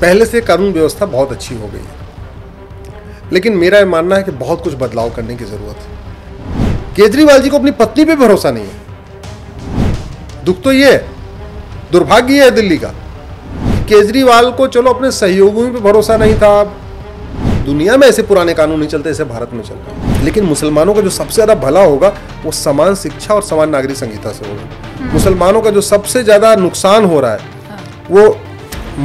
पहले से कानून व्यवस्था बहुत अच्छी हो गई है लेकिन मेरा यह मानना है कि बहुत कुछ बदलाव करने की जरूरत है केजरीवाल जी को अपनी पत्नी पे भरोसा नहीं है दुख तो ये है दुर्भाग्य है दिल्ली का केजरीवाल को चलो अपने सहयोगियों पे भरोसा नहीं था दुनिया में ऐसे पुराने कानून नहीं चलते ऐसे भारत में चलते लेकिन मुसलमानों का जो सबसे ज़्यादा भला होगा वो समान शिक्षा और समान नागरिक संहिता से होगा हम्म। मुसलमानों का जो सबसे ज़्यादा नुकसान हो रहा है हाँ। वो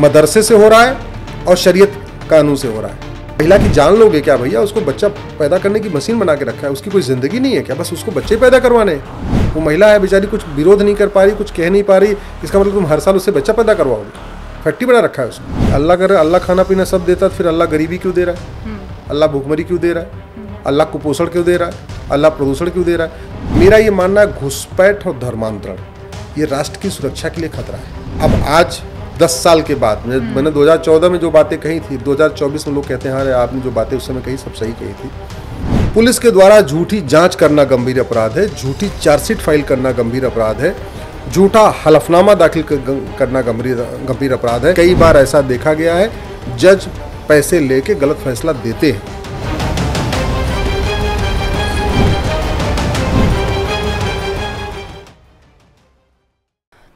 मदरसे से हो रहा है और शरीयत कानून से हो रहा है महिला की जान लोगे क्या भैया उसको बच्चा पैदा करने की मशीन बना के रखा है उसकी कोई ज़िंदगी नहीं है क्या बस उसको बच्चे पैदा करवाने वो महिला है बेचारी कुछ विरोध नहीं कर पा रही कुछ कह नहीं पा रही इसका मतलब तुम हर साल उससे बच्चा पैदा करवाओगे फैक्ट्री बना रखा है उसको अल्लाह कर अल्लाह खाना पीना सब देता फिर अल्लाह गरीबी क्यों दे रहा है हम्म। अल्लाह भुखमरी क्यों दे रहा है हम्म। अल्लाह कुपोषण क्यों दे रहा है अल्लाह प्रदूषण क्यों दे रहा है मेरा ये मानना है घुसपैठ और धर्मांतरण ये राष्ट्र की सुरक्षा के लिए खतरा है अब आज दस साल के बाद हम्म। मैंने 2014 में जो बातें कही थी 2024 में लोग कहते हैं अरे हाँ आपने जो बातें उस समय कही सब सही कही थी पुलिस के द्वारा झूठी जांच करना गंभीर अपराध है झूठी चार्जशीट फाइल करना गंभीर अपराध है झूठा हलफनामा दाखिल करना गंभीर गंभीर अपराध है कई बार ऐसा देखा गया है जज पैसे लेके गलत फैसला देते हैं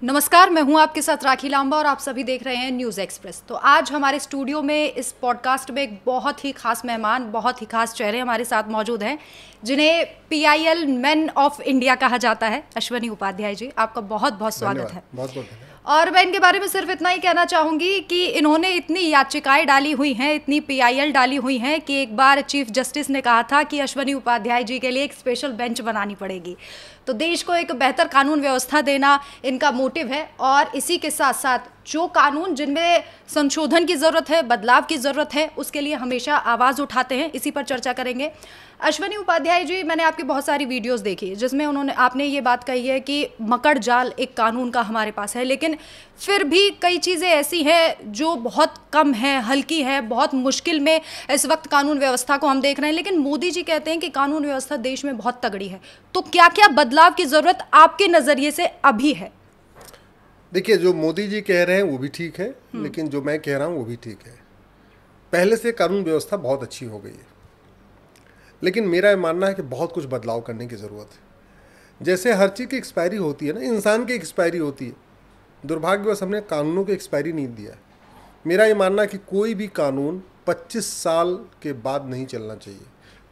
नमस्कार मैं हूं आपके साथ राखी लांबा और आप सभी देख रहे हैं न्यूज़ एक्सप्रेस तो आज हमारे स्टूडियो में इस पॉडकास्ट में एक बहुत ही खास मेहमान बहुत ही खास चेहरे हमारे साथ मौजूद हैं जिन्हें पीआईएल मैन ऑफ इंडिया कहा जाता है अश्वनी उपाध्याय जी आपका बहुत बहुत स्वागत है बहुत बहुत और मैं इनके बारे में सिर्फ इतना ही कहना चाहूँगी कि इन्होंने इतनी याचिकाएं डाली हुई हैं इतनी पीआईएल डाली हुई हैं कि एक बार चीफ जस्टिस ने कहा था कि अश्वनी उपाध्याय जी के लिए एक स्पेशल बेंच बनानी पड़ेगी तो देश को एक बेहतर कानून व्यवस्था देना इनका मोटिव है और इसी के साथ साथ जो कानून जिनमें संशोधन की ज़रूरत है बदलाव की ज़रूरत है उसके लिए हमेशा आवाज़ उठाते हैं इसी पर चर्चा करेंगे अश्वनी उपाध्याय जी मैंने आपकी बहुत सारी वीडियोस देखी जिसमें उन्होंने आपने ये बात कही है कि मकड़ जाल एक कानून का हमारे पास है लेकिन फिर भी कई चीज़ें ऐसी हैं जो बहुत कम है हल्की है बहुत मुश्किल में इस वक्त कानून व्यवस्था को हम देख रहे हैं लेकिन मोदी जी कहते हैं कि कानून व्यवस्था देश में बहुत तगड़ी है तो क्या क्या बदलाव बदलाव की ज़रूरत आपके नज़रिए से अभी है देखिए जो मोदी जी कह रहे हैं वो भी ठीक है हम्म। लेकिन जो मैं कह रहा हूँ वो भी ठीक है पहले से कानून व्यवस्था बहुत अच्छी हो गई है लेकिन मेरा ये मानना है कि बहुत कुछ बदलाव करने की ज़रूरत है जैसे हर चीज़ की एक्सपायरी होती है ना इंसान की एक्सपायरी होती है दुर्भाग्यवश हमने कानूनों की एक्सपायरी नहीं दिया मेरा ये मानना है कि कोई भी कानून 25 साल के बाद नहीं चलना चाहिए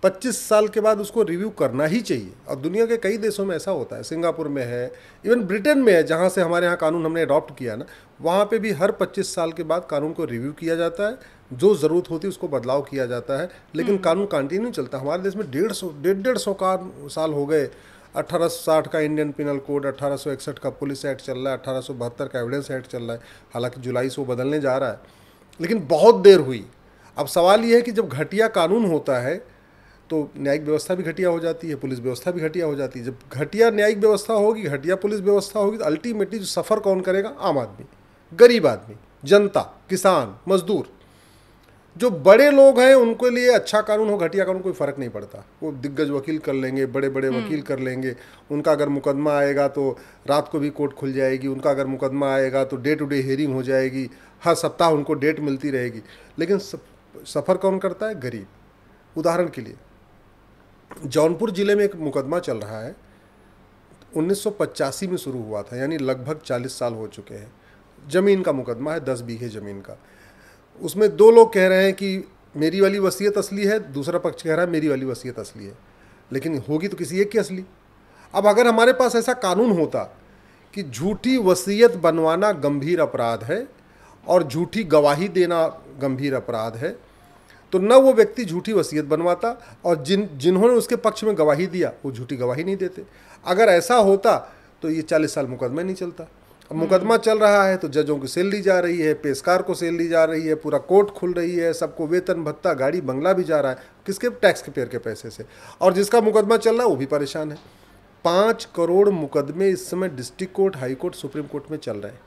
25 साल के बाद उसको रिव्यू करना ही चाहिए और दुनिया के कई देशों में ऐसा होता है सिंगापुर में है इवन ब्रिटेन में है जहाँ से हमारे यहाँ कानून हमने अडॉप्ट किया ना वहाँ पे भी हर 25 साल के बाद कानून को रिव्यू किया जाता है जो ज़रूरत होती है उसको बदलाव किया जाता है लेकिन हम्म। कानून कंटिन्यू चलता है हमारे देश में डेढ़ सौ डेढ़ डेढ़ सौ का साल हो गए अट्ठारह का इंडियन पिनल कोड अट्ठारह का पुलिस एक्ट चल रहा है अट्ठारह का एविडेंस एक्ट चल रहा है हालांकि जुलाई से वो बदलने जा रहा है लेकिन बहुत देर हुई अब सवाल ये है कि जब घटिया कानून होता है तो न्यायिक व्यवस्था भी घटिया हो जाती है पुलिस व्यवस्था भी घटिया हो जाती है जब घटिया न्यायिक व्यवस्था होगी घटिया पुलिस व्यवस्था होगी तो अल्टीमेटली जो सफ़र कौन करेगा आम आदमी गरीब आदमी जनता किसान मजदूर जो बड़े लोग हैं उनके लिए अच्छा कानून हो घटिया कानून कोई फ़र्क नहीं पड़ता वो दिग्गज वकील कर लेंगे बड़े बड़े हम्म। वकील कर लेंगे उनका अगर मुकदमा आएगा तो रात को भी कोर्ट खुल जाएगी उनका अगर मुकदमा आएगा तो डे टू डे हियरिंग हो जाएगी हर सप्ताह उनको डेट मिलती रहेगी लेकिन सफ़र कौन करता है गरीब उदाहरण के लिए जौनपुर ज़िले में एक मुकदमा चल रहा है 1985 में शुरू हुआ था यानी लगभग 40 साल हो चुके हैं ज़मीन का मुकदमा है दस बीघे ज़मीन का उसमें दो लोग कह रहे हैं कि मेरी वाली वसीयत असली है दूसरा पक्ष कह रहा है मेरी वाली वसीयत असली है लेकिन होगी तो किसी एक की असली अब अगर हमारे पास ऐसा कानून होता कि झूठी वसीयत बनवाना गंभीर अपराध है और झूठी गवाही देना गंभीर अपराध है तो न वो व्यक्ति झूठी वसीयत बनवाता और जिन जिन्होंने उसके पक्ष में गवाही दिया वो झूठी गवाही नहीं देते अगर ऐसा होता तो ये चालीस साल मुकदमा नहीं चलता अब मुकदमा चल रहा है तो जजों की सेल ली जा रही है पेशकार को सेल ली जा रही है पूरा कोर्ट खुल रही है सबको वेतन भत्ता गाड़ी बंगला भी जा रहा है किसके टैक्स के पेयर के पैसे से और जिसका मुकदमा चल रहा है वो भी परेशान है पाँच करोड़ मुकदमे इस समय district court high court supreme court में चल रहे हैं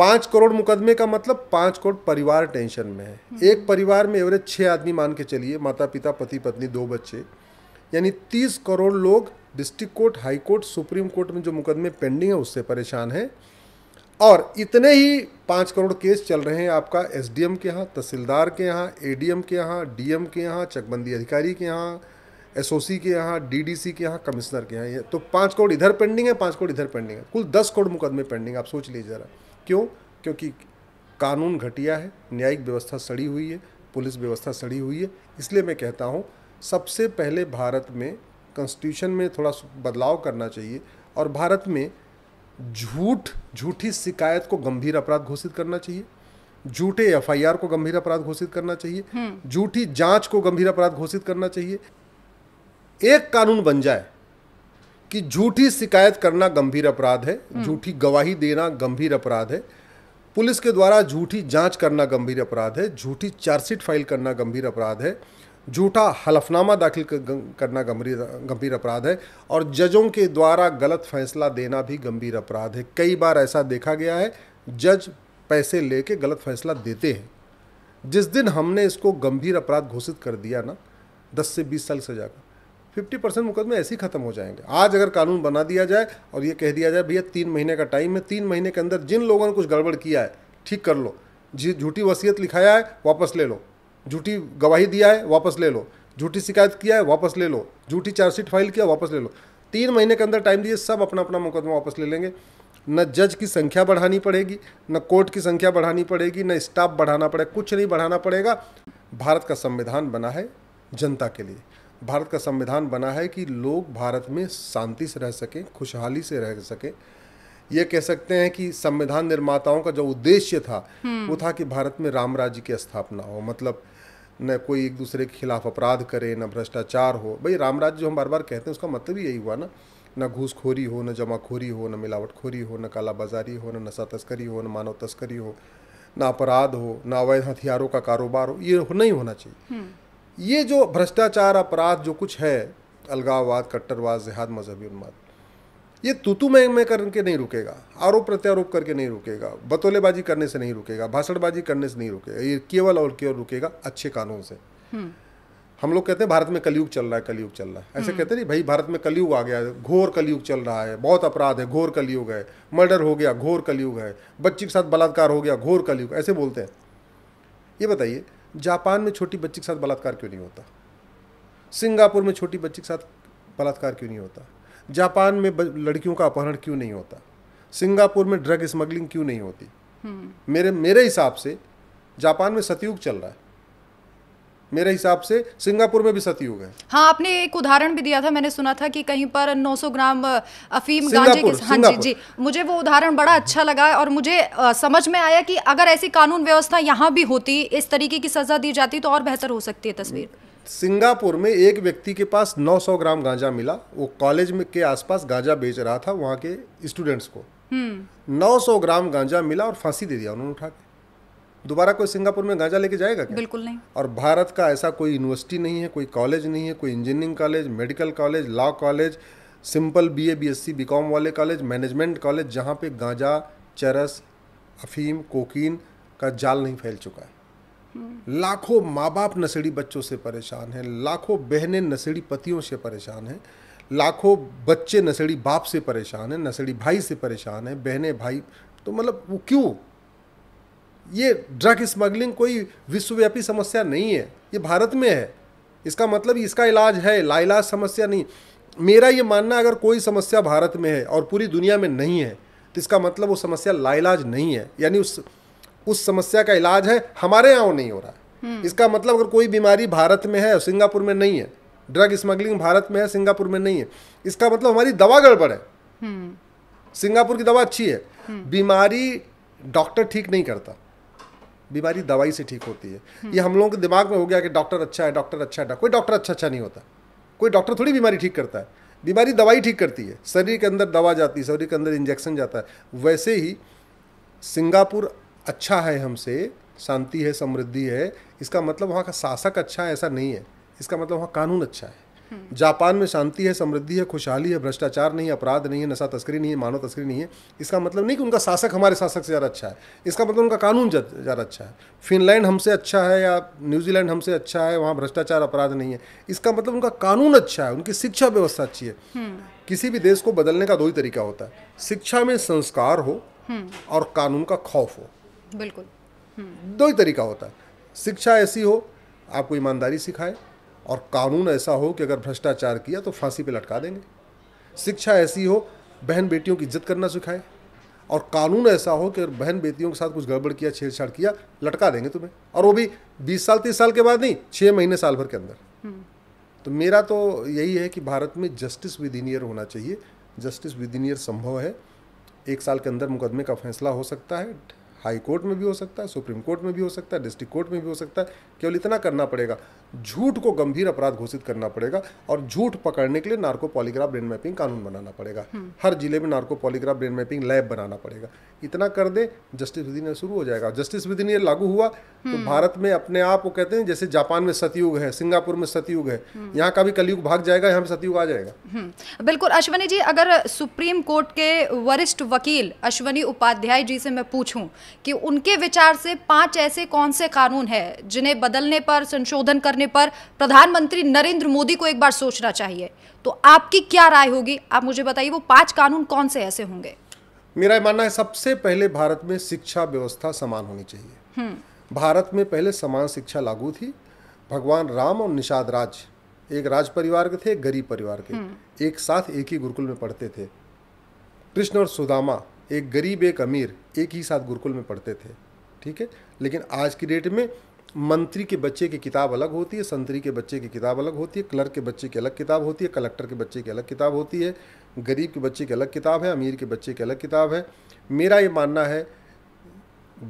पाँच करोड़ मुकदमे का मतलब पाँच करोड़ परिवार टेंशन में है हम्म। एक परिवार में एवरेज छः आदमी मान के चलिए माता पिता पति पत्नी दो बच्चे यानी तीस करोड़ लोग district court high court supreme court में जो मुकदमे पेंडिंग है उससे परेशान हैं और इतने ही पाँच करोड़ केस चल रहे हैं आपका एम के यहाँ तहसीलदार के यहाँ एम के यहाँ एम के यहाँ चकबंदी अधिकारी के यहाँ सी के यहाँ सी के यहाँ कमिश्नर के यहाँ तो पाँच करोड़ इधर पेंडिंग है पाँच करोड़ इधर पेंडिंग है कुल दस करोड़ मुकदमे पेंडिंग आप सोच लीजिए ज़रा क्यों क्योंकि कानून घटिया है न्यायिक व्यवस्था सड़ी हुई है पुलिस व्यवस्था सड़ी हुई है इसलिए मैं कहता हूँ सबसे पहले भारत में कॉन्स्टिट्यूशन में थोड़ा बदलाव करना चाहिए और भारत में झूठ झूठी शिकायत को गंभीर अपराध घोषित करना चाहिए झूठे एफआईआर को गंभीर अपराध घोषित करना चाहिए हम्म। झूठी जांच को गंभीर अपराध घोषित करना चाहिए एक कानून बन जाए कि झूठी शिकायत करना गंभीर अपराध है हम्म। झूठी गवाही देना गंभीर अपराध है पुलिस के द्वारा झूठी जांच करना गंभीर अपराध है झूठी चार्जशीट फाइल करना गंभीर अपराध है झूठा हलफनामा दाखिल करना गंभीर गंभीर अपराध है और जजों के द्वारा गलत फैसला देना भी गंभीर अपराध है कई बार ऐसा देखा गया है जज पैसे लेके गलत फैसला देते हैं जिस दिन हमने इसको गंभीर अपराध घोषित कर दिया ना दस से बीस साल सजा फिफ्टी परसेंट मुकदमे ऐसे ही ख़त्म हो जाएंगे आज अगर कानून बना दिया जाए और ये कह दिया जाए भैया तीन महीने का टाइम है तीन महीने के अंदर जिन लोगों ने कुछ गड़बड़ किया है ठीक कर लो जी झूठी वसीयत लिखाया है वापस ले लो झूठी गवाही दिया है वापस ले लो झूठी शिकायत किया है वापस ले लो झूठी चार्जशीट फाइल किया वापस ले लो तीन महीने के अंदर टाइम दिए सब अपना अपना मुकदमा वापस ले लेंगे न जज की संख्या बढ़ानी पड़ेगी न कोर्ट की संख्या बढ़ानी पड़ेगी न स्टाफ बढ़ाना पड़ेगा कुछ नहीं बढ़ाना पड़ेगा भारत का संविधान बना है जनता के लिए भारत का संविधान बना है कि लोग भारत में शांति से रह सकें खुशहाली से रह सकें ये कह सकते हैं कि संविधान निर्माताओं का जो उद्देश्य था हम्म। वो था कि भारत में राम राज्य की स्थापना हो मतलब न कोई एक दूसरे के खिलाफ अपराध करे न भ्रष्टाचार हो भाई राम राज्य जो हम बार बार कहते हैं उसका मतलब ही यही हुआ ना न घूसखोरी हो न जमाखोरी हो न मिलावटखोरी हो न कालाबाजारी हो न नशा तस्करी हो न मानव तस्करी हो न अपराध हो न अवैध हथियारों का कारोबार हो ये नहीं होना चाहिए हम्म। ये जो भ्रष्टाचार अपराध जो कुछ है अलगाववाद कट्टरवाद जिहाद मजहबी उन्माद ये तूतू में में करके नहीं रुकेगा आरोप प्रत्यारोप करके नहीं रुकेगा बतौलेबाजी करने से नहीं रुकेगा भाषणबाजी करने से नहीं रुकेगा ये केवल और केवल रुकेगा अच्छे कानून से हम्म। हम लोग कहते हैं भारत में कलयुग चल रहा है कलयुग चल रहा है ऐसे हम्म। कहते नहीं भाई भारत में कलयुग आ गया है घोर कलयुग चल रहा है बहुत अपराध है घोर कलयुग है मर्डर हो गया घोर कलयुग है बच्ची के साथ बलात्कार हो गया घोर कलयुग ऐसे बोलते हैं ये बताइए जापान में छोटी बच्ची के साथ बलात्कार क्यों नहीं होता सिंगापुर में छोटी बच्ची के साथ बलात्कार क्यों नहीं होता जापान में लड़कियों का अपहरण क्यों नहीं होता सिंगापुर में ड्रग स्मगलिंग क्यों नहीं होती हम्म। मेरे मेरे हिसाब से जापान में सतयुग चल रहा है मेरे हिसाब से सिंगापुर में भी सतयुग है हाँ आपने एक उदाहरण भी दिया था मैंने सुना था कि कहीं पर 900 ग्राम अफीम गांजे के हाँ जी जी मुझे वो उदाहरण बड़ा अच्छा लगा और मुझे आ, समझ में आया कि अगर ऐसी कानून व्यवस्था यहाँ भी होती इस तरीके की सजा दी जाती तो और बेहतर हो सकती है तस्वीर सिंगापुर में एक व्यक्ति के पास नौ ग्राम गांजा मिला वो कॉलेज के आसपास गांजा बेच रहा था वहाँ के स्टूडेंट्स को हम्म। नौ ग्राम गांजा मिला और फांसी दे दिया उन्होंने उठा के दोबारा कोई सिंगापुर में गांजा लेके जाएगा क्या बिल्कुल नहीं और भारत का ऐसा कोई यूनिवर्सिटी नहीं है कोई कॉलेज नहीं है कोई engineering college medical college law college simple B A B वाले कॉलेज मैनेजमेंट कॉलेज जहाँ पे गांजा चरस अफीम कोकीन का जाल नहीं फैल चुका है लाखों माँ बाप नशेड़ी बच्चों से परेशान हैं लाखों बहनें नशेड़ी पतियों से परेशान हैं लाखों बच्चे नशेड़ी बाप से परेशान हैं नशेड़ी भाई से परेशान हैं बहनें भाई तो मतलब वो क्यों ये ड्रग स्मगलिंग कोई विश्वव्यापी समस्या नहीं है ये भारत में है इसका मतलब इसका इलाज है लाइलाज समस्या नहीं मेरा ये मानना अगर कोई समस्या भारत में है और पूरी दुनिया में नहीं है तो इसका मतलब वो समस्या लाइलाज नहीं है यानी उस उस समस्या का इलाज है हमारे यहाँ वो नहीं हो रहा है हम्म। इसका मतलब अगर कोई बीमारी भारत में है सिंगापुर में नहीं है ड्रग स्मगलिंग भारत में है सिंगापुर में नहीं है इसका मतलब हमारी दवा गड़बड़ है हम्म। सिंगापुर की दवा अच्छी है हम्म। बीमारी डॉक्टर ठीक नहीं करता बीमारी दवाई से ठीक होती है ये हम लोगों के दिमाग में हो गया कि डॉक्टर अच्छा है डॉक्टर अच्छा है कोई डॉक्टर अच्छा अच्छा नहीं होता कोई डॉक्टर थोड़ी बीमारी ठीक करता है बीमारी दवाई ठीक करती है शरीर के अंदर दवा जाती है शरीर के अंदर इंजेक्शन जाता है वैसे ही सिंगापुर अच्छा है हमसे शांति है समृद्धि है इसका मतलब वहाँ का शासक अच्छा है ऐसा नहीं है इसका मतलब वहाँ कानून अच्छा है जापान में शांति है समृद्धि है खुशहाली है भ्रष्टाचार नहीं अपराध नहीं है नशा तस्करी नहीं है मानव तस्करी नहीं है इसका मतलब नहीं कि उनका शासक हमारे शासक से ज़्यादा अच्छा है इसका मतलब उनका कानून ज़्यादा अच्छा है फिनलैंड हमसे अच्छा है या न्यूजीलैंड हमसे अच्छा है वहाँ भ्रष्टाचार अपराध नहीं है इसका मतलब उनका कानून अच्छा है उनकी शिक्षा व्यवस्था अच्छी है किसी भी देश को बदलने का दो ही तरीका होता है शिक्षा में संस्कार हो और कानून का खौफ हो बिल्कुल दो ही तरीका होता है शिक्षा ऐसी हो आपको ईमानदारी सिखाए और कानून ऐसा हो कि अगर भ्रष्टाचार किया तो फांसी पे लटका देंगे शिक्षा ऐसी हो बहन बेटियों की इज्जत करना सिखाए और कानून ऐसा हो कि अगर बहन बेटियों के साथ कुछ गड़बड़ किया छेड़छाड़ किया लटका देंगे तुम्हें और वो भी बीस साल तीस साल के बाद नहीं छः महीने साल भर के अंदर हम्म। तो मेरा तो यही है कि भारत में जस्टिस विद इन ईयर होना चाहिए जस्टिस विद इन ईयर संभव है एक साल के अंदर मुकदमे का फैसला हो सकता है हाई कोर्ट में भी हो सकता है सुप्रीम कोर्ट में भी हो सकता है डिस्ट्रिक्ट कोर्ट में भी हो सकता है केवल इतना करना पड़ेगा झूठ को गंभीर अपराध घोषित करना पड़ेगा और झूठ पकड़ने के लिए नार्को पॉलीग्राफ ब्रेन मैपिंग कानून बनाना पड़ेगा हम्म। हर जिले में narco polygraph brain mapping lab बनाना पड़ेगा इतना कर दे जस्टिस विधि ने शुरू हो जाएगा जस्टिस विधि ने लागू हुआ तो हम्म। भारत में अपने आप वो कहते हैं जैसे जापान में सतयुग है सिंगापुर में सतयुग है हम्म। यहाँ का भी कलयुग भाग जाएगा यहाँ सतयुग आ जाएगा बिल्कुल अश्वनी जी अगर सुप्रीम कोर्ट के वरिष्ठ वकील अश्वनी उपाध्याय जी से मैं पूछूँ कि उनके विचार से पांच ऐसे कौन से कानून है जिन्हें बदलने पर संशोधन करने पर प्रधानमंत्री नरेंद्र मोदी को एक बार सोचना चाहिए तो आपकी क्या राय होगी आप मुझे बताइए वो पांच कानून कौन से ऐसे होंगे मेरा मानना है सबसे पहले भारत में शिक्षा व्यवस्था समान होनी चाहिए हम्म। भारत में पहले समान शिक्षा लागू थी भगवान राम और निषाद राज एक राज परिवार के थे गरीब परिवार के हम्म। एक साथ एक ही गुरुकुल में पढ़ते थे कृष्ण और सुदामा एक गरीब एक अमीर एक ही साथ गुरुकुल में पढ़ते थे ठीक है लेकिन आज की डेट में मंत्री के बच्चे की किताब अलग होती है संतरी के बच्चे की किताब अलग होती है क्लर्क के बच्चे की अलग किताब होती है कलेक्टर के बच्चे की अलग किताब होती है गरीब के बच्चे की अलग किताब है अमीर के बच्चे की अलग किताब है मेरा ये मानना है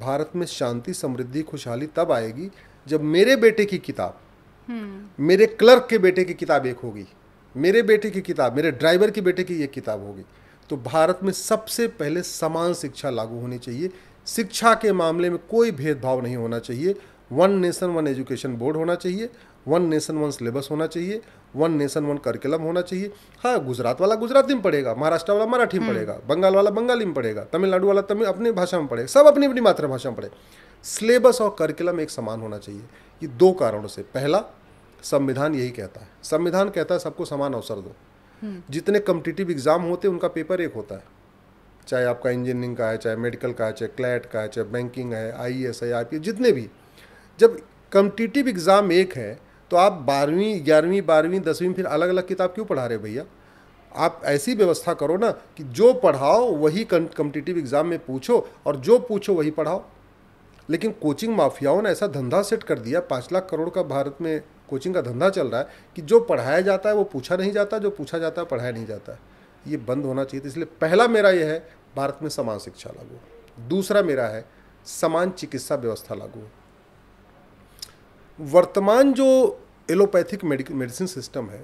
भारत में शांति समृद्धि खुशहाली तब आएगी जब मेरे बेटे की किताब हम्म। मेरे क्लर्क के बेटे की किताब एक होगी मेरे बेटे की किताब मेरे ड्राइवर के बेटे की एक किताब होगी तो भारत में सबसे पहले समान शिक्षा लागू होनी चाहिए शिक्षा के मामले में कोई भेदभाव नहीं होना चाहिए one nation one education board होना चाहिए वन नेशन वन सिलेबस होना चाहिए वन नेशन वन करिकुलम होना चाहिए हाँ गुजरात वाला गुजराती में पढ़ेगा महाराष्ट्र वाला मराठी में हम्म। पढ़ेगा बंगाल वाला बंगाली में पढ़ेगा तमिलनाडु वाला तमिल अपनी भाषा में पढ़ेगा सब अपनी अपनी मातृभाषा में पढ़े सिलेबस और करिकुलम एक समान होना चाहिए ये दो कारणों से पहला संविधान यही कहता है संविधान कहता है सबको समान अवसर दो हम्म। जितने कम्पिटिटिव एग्जाम होते हैं उनका पेपर एक होता है चाहे आपका इंजीनियरिंग का है चाहे मेडिकल का है चाहे क्लैट का है चाहे बैंकिंग है आई एस है आई जितने भी जब कम्पिटिटिव एग्ज़ाम एक है तो आप बारहवीं ग्यारहवीं बारहवीं दसवीं फिर अलग अलग किताब क्यों पढ़ा रहे भैया आप ऐसी व्यवस्था करो ना कि जो पढ़ाओ वही कम्पिटिटिव एग्ज़ाम में पूछो और जो पूछो वही पढ़ाओ लेकिन कोचिंग माफियाओं ने ऐसा धंधा सेट कर दिया पाँच लाख करोड़ का भारत में कोचिंग का धंधा चल रहा है कि जो पढ़ाया जाता है वो पूछा नहीं जाता जो पूछा जाता है पढ़ाया नहीं जाता ये बंद होना चाहिए इसलिए पहला मेरा यह है भारत में समान शिक्षा लागू दूसरा मेरा है समान चिकित्सा व्यवस्था लागू वर्तमान जो एलोपैथिक मेडिसिन सिस्टम है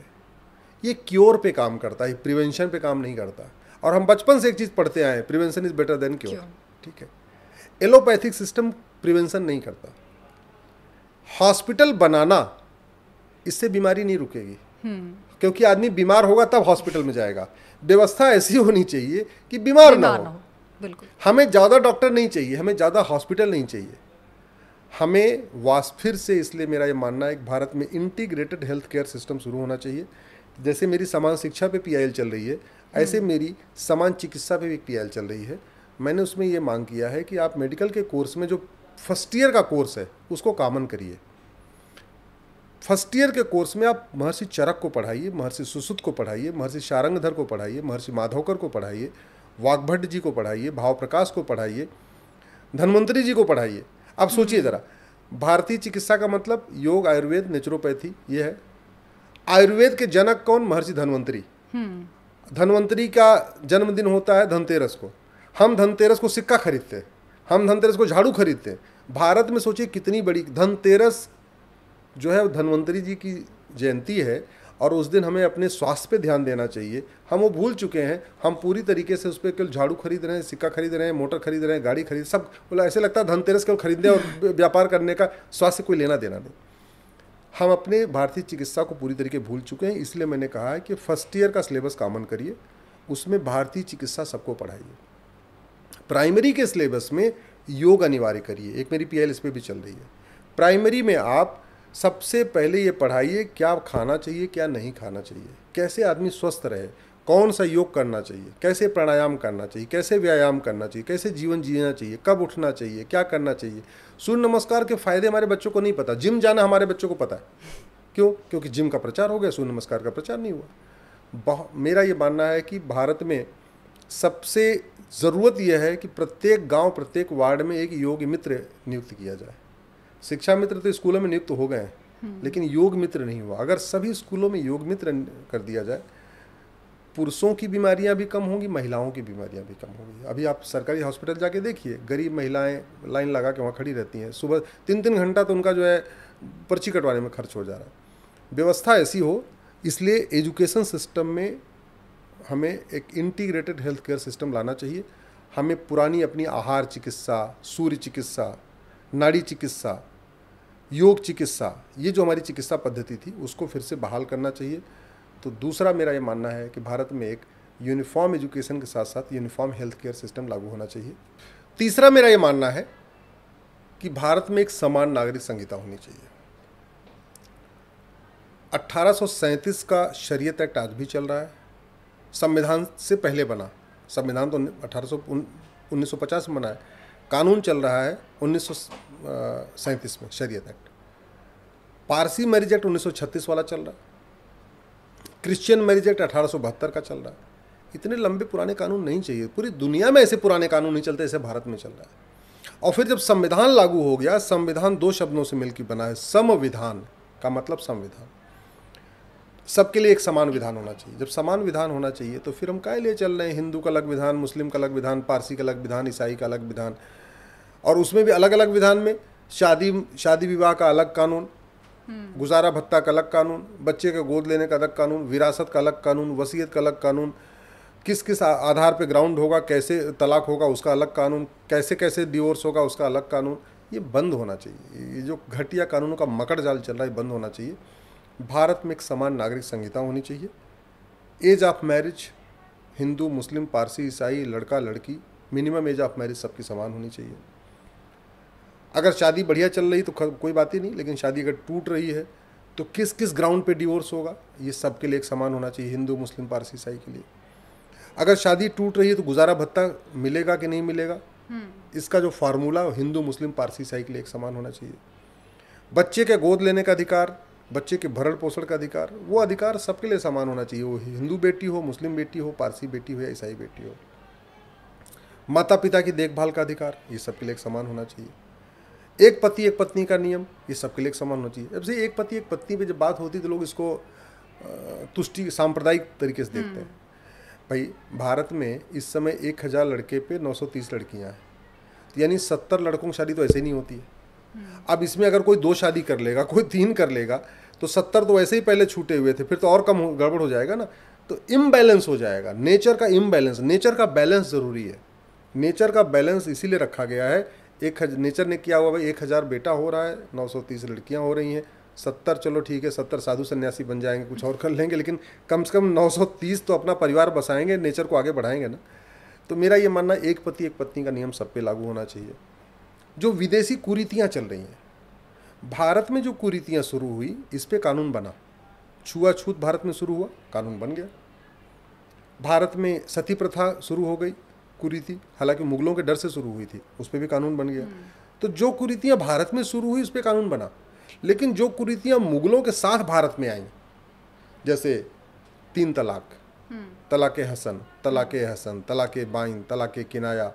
ये क्योर पे काम करता है प्रिवेंशन पे काम नहीं करता और हम बचपन से एक चीज़ पढ़ते आए prevention is better than cure ठीक है एलोपैथिक सिस्टम प्रिवेंशन नहीं करता हॉस्पिटल बनाना इससे बीमारी नहीं रुकेगी हम्म। क्योंकि आदमी बीमार होगा तब हॉस्पिटल में जाएगा व्यवस्था ऐसी होनी चाहिए कि बीमार ना हो बिल्कुल हमें ज़्यादा डॉक्टर नहीं चाहिए हमें ज़्यादा हॉस्पिटल नहीं चाहिए हमें वास फिर से इसलिए मेरा ये मानना है कि भारत में इंटीग्रेटेड हेल्थ केयर सिस्टम शुरू होना चाहिए जैसे मेरी समान शिक्षा पे पीआईएल चल रही है ऐसे हम्म। मेरी समान चिकित्सा पे भी पीआईएल चल रही है मैंने उसमें ये मांग किया है कि आप मेडिकल के कोर्स में जो फर्स्ट ईयर का कोर्स है उसको कामन करिए फर्स्ट ईयर के कोर्स में आप महर्षि चरक को पढ़ाइए महर्षि सुसुत को पढ़ाइए महर्षि शारंगधर को पढ़ाइए महर्षि माधवकर को पढ़ाइए वाघभट्ट जी को पढ़ाइए भाव प्रकाश को पढ़ाइए धनवंतरी जी को पढ़ाइए अब सोचिए ज़रा भारतीय चिकित्सा का मतलब योग आयुर्वेद नेचुरोपैथी ये है आयुर्वेद के जनक कौन महर्षि धनवंतरी हम्म। धनवंतरी का जन्मदिन होता है धनतेरस को हम धनतेरस को सिक्का खरीदते हैं हम धनतेरस को झाड़ू खरीदते हैं भारत में सोचिए कितनी बड़ी धनतेरस जो है धनवंतरी जी की जयंती है और उस दिन हमें अपने स्वास्थ्य पे ध्यान देना चाहिए हम वो भूल चुके हैं हम पूरी तरीके से उस पर केवल झाड़ू खरीद रहे हैं सिक्का खरीद रहे हैं मोटर खरीद रहे हैं गाड़ी खरीद सब बोला ऐसे लगता है धनतेरस केवल खरीदने और व्यापार करने का स्वास्थ्य कोई लेना देना नहीं हम अपने भारतीय चिकित्सा को पूरी तरीके भूल चुके हैं इसलिए मैंने कहा है कि फर्स्ट ईयर का सिलेबस कामन करिए उसमें भारतीय चिकित्सा सबको पढ़ाइए प्राइमरी के सिलेबस में योग अनिवार्य करिए एक मेरी पी एल इस पर भी चल रही है प्राइमरी में आप सबसे पहले ये पढ़ाइए क्या खाना चाहिए क्या नहीं खाना चाहिए कैसे आदमी स्वस्थ रहे कौन सा योग करना चाहिए कैसे प्राणायाम करना चाहिए कैसे व्यायाम करना चाहिए कैसे जीवन जीना चाहिए कब उठना चाहिए क्या करना चाहिए सूर्य नमस्कार के फायदे हमारे बच्चों को नहीं पता जिम जाना हमारे बच्चों को पता है क्यों क्योंकि जिम का प्रचार हो गया सूर्य नमस्कार का प्रचार नहीं हुआ मेरा ये मानना है कि भारत में सबसे ज़रूरत यह है कि प्रत्येक गांव प्रत्येक वार्ड में एक योग मित्र नियुक्त किया जाए शिक्षा मित्र तो स्कूलों में नियुक्त हो गए हैं लेकिन योग मित्र नहीं हुआ अगर सभी स्कूलों में योग मित्र कर दिया जाए पुरुषों की बीमारियां भी कम होंगी महिलाओं की बीमारियां भी कम होंगी अभी आप सरकारी हॉस्पिटल जाके देखिए गरीब महिलाएं लाइन लगा के वहाँ खड़ी रहती हैं सुबह तीन तीन घंटा तो उनका जो है पर्ची कटवाने में खर्च हो जा रहा है व्यवस्था ऐसी हो इसलिए एजुकेशन सिस्टम में हमें एक इंटीग्रेटेड हेल्थ केयर सिस्टम लाना चाहिए हमें पुरानी अपनी आहार चिकित्सा सूर्य चिकित्सा नाड़ी चिकित्सा योग चिकित्सा ये जो हमारी चिकित्सा पद्धति थी उसको फिर से बहाल करना चाहिए तो दूसरा मेरा ये मानना है कि भारत में एक यूनिफॉर्म एजुकेशन के साथ साथ यूनिफॉर्म हेल्थ केयर सिस्टम लागू होना चाहिए तीसरा मेरा ये मानना है कि भारत में एक समान नागरिक संहिता होनी चाहिए अट्ठारह का शरीयत एक्ट आज भी चल रहा है संविधान से पहले बना संविधान तो अठारह सौ उन्नीस सौ पचास में बना है कानून चल रहा है उन्नीस में शरीयत एक्ट पारसी मैरिज एक्ट उन्नीस वाला चल रहा है क्रिश्चियन मैरिज एक्ट अठारह का चल रहा है इतने लंबे पुराने कानून नहीं चाहिए पूरी दुनिया में ऐसे पुराने कानून नहीं चलते ऐसे भारत में चल रहा है और फिर जब संविधान लागू हो गया संविधान दो शब्दों से मिलकर बना है समविधान का मतलब संविधान सबके लिए एक समान विधान होना चाहिए जब समान विधान होना चाहिए तो फिर हम काय लिए चल रहे हैं हिंदू का अलग विधान मुस्लिम का अलग विधान पारसी का अलग विधान ईसाई का अलग विधान और उसमें भी अलग अलग विधान में शादी शादी विवाह का अलग कानून हम्म। गुजारा भत्ता का अलग कानून बच्चे का गोद लेने का अलग कानून विरासत का अलग कानून वसीयत का अलग कानून किस किस आधार पे ग्राउंड होगा कैसे तलाक होगा उसका अलग कानून कैसे कैसे डिवोर्स होगा उसका अलग कानून ये बंद होना चाहिए ये जो घटिया कानूनों का मकड़ जाल चल रहा है बंद होना चाहिए भारत में एक समान नागरिक संहिता होनी चाहिए age of marriage Hindu Muslim Parsi ईसाई लड़का लड़की मिनिमम एज ऑफ मैरिज सबकी समान होनी चाहिए अगर शादी बढ़िया चल रही तो कोई बात ही नहीं लेकिन शादी अगर टूट रही है तो किस किस ग्राउंड पे डिवोर्स होगा ये सब के लिए एक समान होना चाहिए हिंदू मुस्लिम पारसी ईसाई के लिए अगर शादी टूट रही है तो गुजारा भत्ता मिलेगा कि नहीं मिलेगा हम्म। इसका जो फार्मूला हिंदू मुस्लिम पारसी ईसाई के लिए एक समान होना चाहिए बच्चे के गोद लेने का अधिकार बच्चे के भरण पोषण का अधिकार वो अधिकार सबके लिए समान होना चाहिए वो हिंदू बेटी हो मुस्लिम बेटी हो पारसी बेटी हो या ईसाई बेटी हो माता पिता की देखभाल का अधिकार ये सबके लिए एक समान होना चाहिए एक पति एक पत्नी का नियम ये सबके लिए एक समान होना चाहिए जब से एक पति एक पत्नी पे जब बात होती तो लोग इसको तुष्टि सांप्रदायिक तरीके से देखते हैं हम्म। भाई भारत में इस समय एक हज़ार लड़के पे 930 लड़कियां हैं तो यानी सत्तर लड़कों की शादी तो ऐसे ही नहीं होती है अब इसमें अगर कोई दो शादी कर लेगा कोई तीन कर लेगा तो सत्तर तो वैसे ही पहले छूटे हुए थे फिर तो और कम गड़बड़ हो जाएगा ना तो इम्बैलेंस हो जाएगा नेचर का इम्बैलेंस नेचर का बैलेंस ज़रूरी है नेचर का बैलेंस इसीलिए रखा गया है एक हज, नेचर ने किया हुआ भाई एक हज़ार बेटा हो रहा है नौ सौ तीस लड़कियाँ हो रही हैं सत्तर चलो ठीक है सत्तर साधु सन्यासी बन जाएंगे कुछ और कर लेंगे लेकिन कम से कम नौ सौ तीस तो अपना परिवार बसाएंगे नेचर को आगे बढ़ाएंगे ना तो मेरा ये मानना एक पति एक पत्नी का नियम सब पे लागू होना चाहिए जो विदेशी कुरीतियाँ चल रही हैं भारत में जो कुरीतियाँ शुरू हुई इस पर कानून बना छुआछूत भारत में शुरू हुआ कानून बन गया भारत में सती प्रथा शुरू हो गई कुरीति हालांकि मुगलों के डर से शुरू हुई थी उस पर भी कानून बन गया हम्म। तो जो कुरीतियाँ भारत में शुरू हुई उस पर कानून बना लेकिन जो कुरीतियाँ मुगलों के साथ भारत में आई जैसे तीन तलाक हम्म। तलाक हसन तलाक हसन तलाक बाइन तलाक किनाया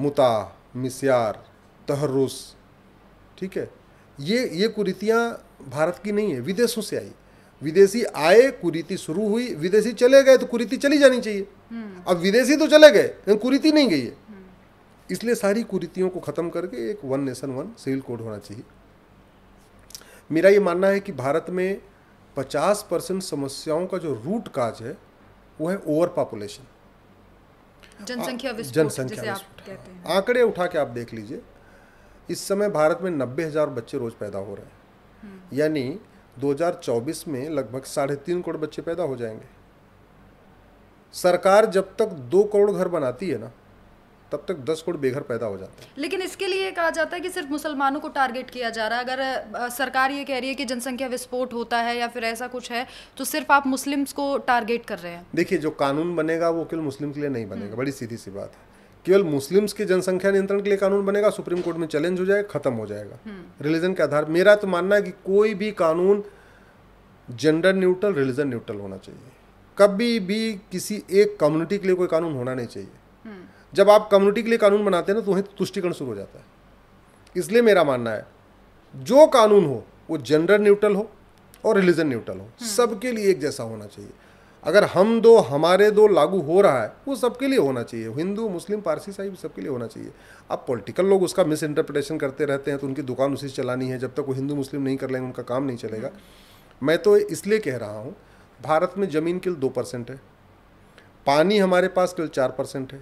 मुता मिस्यार तहरुस ठीक है ये ये कुरीतियाँ भारत की नहीं है विदेशों से आई विदेशी आए कुरीति शुरू हुई विदेशी चले गए तो कुरीति चली जानी चाहिए हम्म। अब विदेशी तो चले गए लेकिन कुरीति नहीं गई है हम्म। इसलिए सारी कुरीतियों को ख़त्म करके एक one nation one civil code होना चाहिए मेरा ये मानना है कि भारत में 50 परसेंट समस्याओं का जो रूट काज है वो है ओवर पॉपुलेशन जनसंख्या जनसंख्या आंकड़े उठा के आप देख लीजिए इस समय भारत में नब्बे हज़ार बच्चे रोज़ पैदा हो रहे हैं यानी 2024 में लगभग साढ़े तीन करोड़ बच्चे पैदा हो जाएंगे सरकार जब तक दो करोड़ घर बनाती है ना तब तक दस करोड़ बेघर पैदा हो जाते हैं लेकिन इसके लिए कहा जाता है कि सिर्फ मुसलमानों को टारगेट किया जा रहा है अगर सरकार ये कह रही है कि जनसंख्या विस्फोट होता है या फिर ऐसा कुछ है तो सिर्फ आप मुस्लिम्स को टारगेट कर रहे हैं देखिए जो कानून बनेगा वो केवल मुस्लिम के लिए नहीं बनेगा हम्म। बड़ी सीधी सी बात है केवल मुस्लिम्स की जनसंख्या नियंत्रण के लिए कानून बनेगा सुप्रीम कोर्ट में चैलेंज हो जाएगा खत्म हो जाएगा रिलीजन हम्म। के आधार मेरा तो मानना है कि कोई भी कानून जेंडर न्यूट्रल रिलीजन न्यूट्रल होना चाहिए कभी भी किसी एक कम्युनिटी के लिए कोई कानून होना नहीं चाहिए हम्म। जब आप कम्युनिटी के लिए कानून बनाते हैं ना तो वहीं तुष्टिकरण शुरू हो जाता है इसलिए मेरा मानना है जो कानून हो वो जेंडर न्यूट्रल हो और रिलीजन न्यूट्रल हो हम्म। सबके लिए एक जैसा होना चाहिए अगर हम दो हमारे दो लागू हो रहा है वो सबके लिए होना चाहिए हिंदू मुस्लिम पारसी साहिब सबके लिए होना चाहिए अब पॉलिटिकल लोग उसका मिस इंटरप्रिटेशन करते रहते हैं तो उनकी दुकान उसी से चलानी है जब तक वो हिंदू मुस्लिम नहीं कर लेंगे उनका काम नहीं चलेगा मैं तो इसलिए कह रहा हूँ भारत में ज़मीन केवल दो परसेंट है पानी हमारे पास केवल चार परसेंट है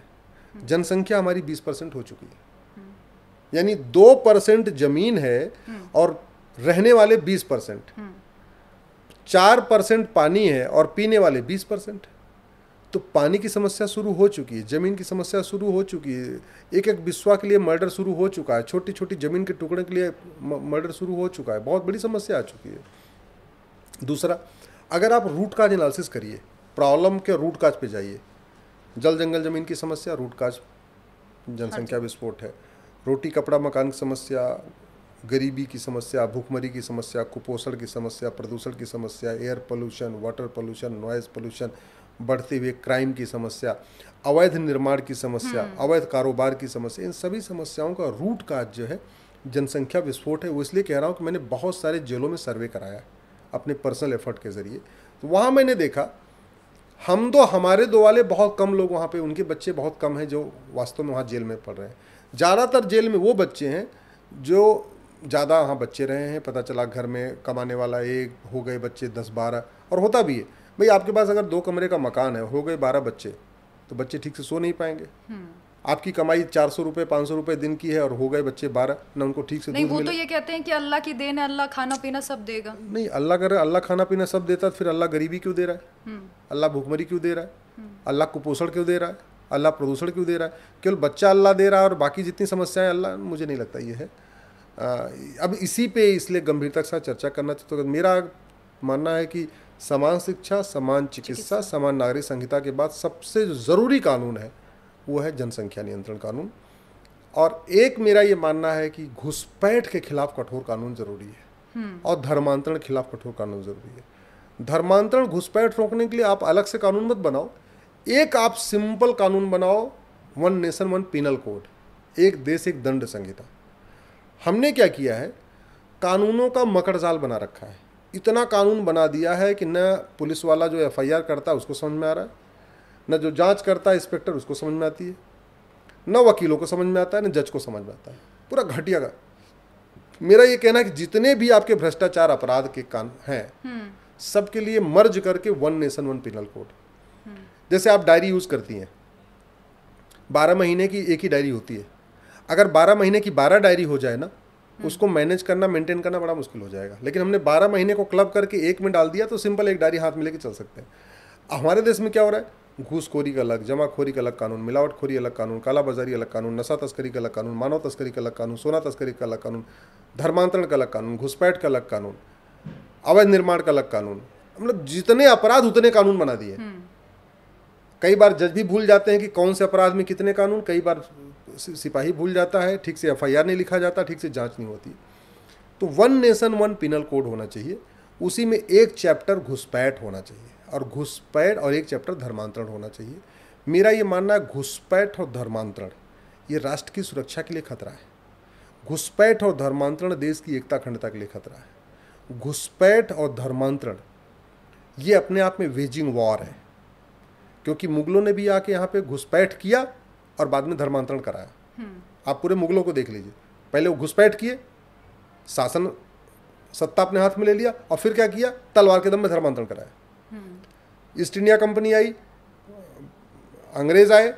जनसंख्या हमारी बीस परसेंट हो चुकी है यानी दो परसेंट जमीन है और रहने वाले बीस परसेंट चार परसेंट पानी है और पीने वाले बीस परसेंट तो पानी की समस्या शुरू हो चुकी है ज़मीन की समस्या शुरू हो चुकी है एक एक विश्वा के लिए मर्डर शुरू हो चुका है छोटी छोटी ज़मीन के टुकड़े के लिए मर्डर शुरू हो चुका है बहुत बड़ी समस्या आ चुकी है दूसरा अगर आप रूट काज एनालिसिस करिए प्रॉब्लम के रूट काज पे जाइए जल जंगल ज़मीन की समस्या रूट काज हाँ जनसंख्या विस्फोट है रोटी कपड़ा मकान की समस्या गरीबी की समस्या भूखमरी की समस्या कुपोषण की समस्या प्रदूषण की समस्या air pollution water pollution noise pollution बढ़ते हुए क्राइम की समस्या अवैध निर्माण की समस्या हम्म। अवैध कारोबार की समस्या इन सभी समस्याओं का रूट काज जो है जनसंख्या विस्फोट है वो इसलिए कह रहा हूँ कि मैंने बहुत सारे जेलों में सर्वे कराया है अपने पर्सनल एफर्ट के ज़रिए तो वहाँ मैंने देखा हम दो तो हमारे दो वाले बहुत कम लोग वहाँ पे उनके बच्चे बहुत कम हैं जो वास्तव में वहाँ जेल में पढ़ रहे हैं ज़्यादातर जेल में वो बच्चे हैं जो ज़्यादा हाँ बच्चे रहे हैं पता चला घर में कमाने वाला एक हो गए बच्चे दस बारह और होता भी है भाई आपके पास अगर दो कमरे का मकान है हो गए बारह बच्चे तो बच्चे ठीक से सो नहीं पाएंगे हम्म। आपकी कमाई चार सौ रुपये पाँच सौ रुपये दिन की है और हो गए बच्चे बारह न उनको ठीक से नहीं वो तो ये कहते हैं कि अल्लाह की देन है अल्लाह खाना पीना सब देगा नहीं अल्लाह कर अल्लाह खाना पीना सब देता फिर अल्लाह गरीबी क्यों दे रहा है हम्म। अल्लाह भूखमरी क्यों दे रहा है हम्म। अल्लाह कुपोषण क्यों दे रहा है अल्लाह प्रदूषण क्यों दे रहा है केवल बच्चा अल्लाह दे रहा है और बाकी जितनी समस्याएं अल्लाह मुझे नहीं लगता ये है अब इसी पे इसलिए गंभीरता के साथ चर्चा करना चाहते तो मेरा मानना है कि समान शिक्षा समान चिकित्सा समान नागरिक संहिता के बाद सबसे ज़रूरी कानून है वो है जनसंख्या नियंत्रण कानून और एक मेरा ये मानना है कि घुसपैठ के खिलाफ कठोर कानून ज़रूरी है हम्म। और धर्मांतरण के खिलाफ कठोर कानून ज़रूरी है धर्मांतरण घुसपैठ रोकने के लिए आप अलग से कानून मत बनाओ एक आप सिंपल कानून बनाओ one nation one penal code एक देश एक दंड संहिता हमने क्या किया है कानूनों का मकड़जाल बना रखा है इतना कानून बना दिया है कि न पुलिस वाला जो एफआईआर करता है उसको समझ में आ रहा है न जो जांच करता है इंस्पेक्टर उसको समझ में आती है न वकीलों को समझ में आता है न जज को समझ में आता है पूरा घटिया का मेरा ये कहना है कि जितने भी आपके भ्रष्टाचार अपराध के कान हैं हम्म। सबके लिए मर्ज करके one nation one penal code हम्म। जैसे आप डायरी यूज़ करती हैं बारह महीने की एक ही डायरी होती है अगर बारह महीने की बारह डायरी हो जाए ना उसको मैनेज करना मेंटेन करना बड़ा मुश्किल हो जाएगा लेकिन हमने बारह महीने को क्लब करके एक में डाल दिया तो सिंपल एक डायरी हाथ में लेके चल सकते हैं हमारे देश में क्या हो रहा है घूसखोरी का अलग जमाखोरी का अलग कानून मिलावटखोरी अलग कानून कालाबाजारी अलग कानून नशा तस्करी का अलग कानून मानव तस्करी का अलग कानून सोना तस्करी का अलग कानून धर्मांतरण का अलग कानून घुसपैठ का अलग कानून अवैध निर्माण का अलग कानून मतलब जितने अपराध उतने कानून बना दिए हम्म। कई बार जज भी भूल जाते हैं कि कौन से अपराध में कितने कानून कई बार सिपाही भूल जाता है ठीक से एफआईआर नहीं लिखा जाता ठीक से जांच नहीं होती तो one nation one penal code होना चाहिए उसी में एक चैप्टर घुसपैठ होना चाहिए और घुसपैठ और एक चैप्टर धर्मांतरण होना चाहिए मेरा ये मानना है घुसपैठ और धर्मांतरण ये राष्ट्र की सुरक्षा के लिए खतरा है घुसपैठ और धर्मांतरण देश की एकता अखंडता के लिए खतरा है घुसपैठ और धर्मांतरण ये अपने आप में वेजिंग वॉर है क्योंकि मुगलों ने भी आके यहाँ पे घुसपैठ किया और बाद में धर्मांतरण कराया हम्म। आप पूरे मुगलों को देख लीजिए पहले वो घुसपैठ किए शासन सत्ता अपने हाथ में ले लिया और फिर क्या किया तलवार के दम में धर्मांतरण कराया हम्म। ईस्ट इंडिया कंपनी आई अंग्रेज आए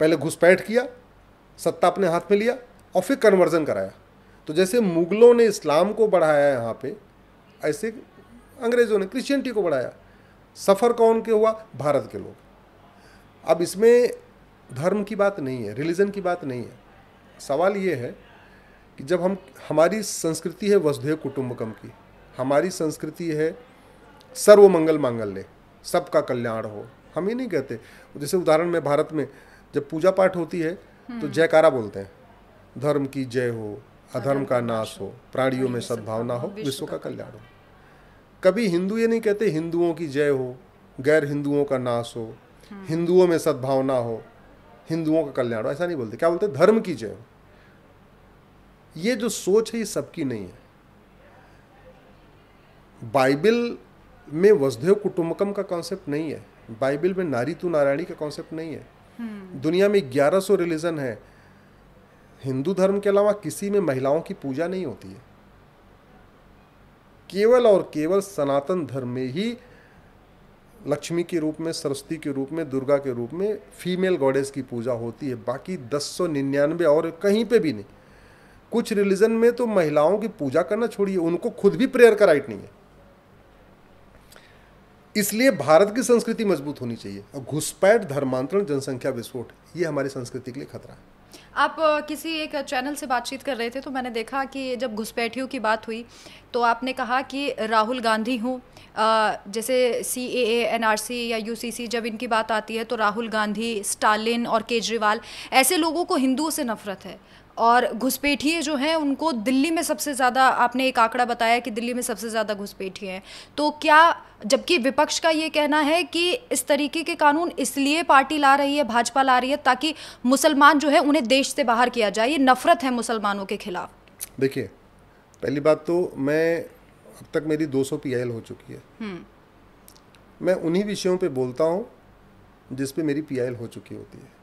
पहले घुसपैठ किया सत्ता अपने हाथ में लिया और फिर कन्वर्जन कराया तो जैसे मुगलों ने इस्लाम को बढ़ाया यहाँ पे ऐसे अंग्रेज़ों ने क्रिश्चियनिटी को बढ़ाया सफ़र कौन के हुआ भारत के लोग अब इसमें धर्म की बात नहीं है रिलीजन की बात नहीं है सवाल ये है कि जब हम हमारी संस्कृति है वसुधैव कुटुम्बकम की हमारी संस्कृति है सर्व मंगल मांगल्य सबका कल्याण हो हम ये नहीं कहते जैसे उदाहरण में भारत में जब पूजा पाठ होती है तो हम्म। जयकारा बोलते हैं धर्म की जय हो अधर्म का नाश हो प्राणियों में सद्भावना हो विश्व का कल्याण हो कभी हिंदू ये नहीं कहते हिंदुओं की जय हो गैर हिंदुओं का नाश हो हम्म। हिंदुओं में सद्भावना हो हिंदुओं का कल्याण हो ऐसा नहीं बोलते क्या बोलते धर्म की जय हो ये जो सोच है ये सबकी नहीं है बाइबल में वसुदेव कुटुम्बकम का कॉन्सेप्ट नहीं है बाइबल में नारी तू नारायणी का कॉन्सेप्ट नहीं है हम्म। दुनिया में 1100 रिलीजन है हिंदू धर्म के अलावा किसी में महिलाओं की पूजा नहीं होती है केवल और केवल सनातन धर्म में ही लक्ष्मी के रूप में सरस्वती के रूप में दुर्गा के रूप में फीमेल गॉडेस की पूजा होती है बाकी दस सौ निन्यानवे और कहीं पे भी नहीं कुछ रिलीजन में तो महिलाओं की पूजा करना छोड़िए उनको खुद भी प्रेयर का राइट नहीं है इसलिए भारत की संस्कृति मजबूत होनी चाहिए और घुसपैठ धर्मांतरण जनसंख्या विस्फोट ये हमारी संस्कृति के लिए खतरा है आप किसी एक चैनल से बातचीत कर रहे थे तो मैंने देखा कि जब घुसपैठियों की बात हुई तो आपने कहा कि राहुल गांधी हूँ जैसे सी ए एन आर सी या यू सी सी जब इनकी बात आती है तो राहुल गांधी स्टालिन और केजरीवाल ऐसे लोगों को हिंदुओं से नफरत है और घुसपैठिए जो हैं उनको दिल्ली में सबसे ज़्यादा आपने एक आंकड़ा बताया कि दिल्ली में सबसे ज़्यादा घुसपैठिए हैं तो क्या जबकि विपक्ष का ये कहना है कि इस तरीके के कानून इसलिए पार्टी ला रही है भाजपा ला रही है ताकि मुसलमान जो है उन्हें देश से बाहर किया जाए ये नफरत है मुसलमानों के खिलाफ देखिए पहली बात तो मैं अब तक मेरी 200 सौ हो चुकी है हम्म। मैं उन्हीं विषयों पर बोलता हूँ जिसपे मेरी पी हो चुकी होती है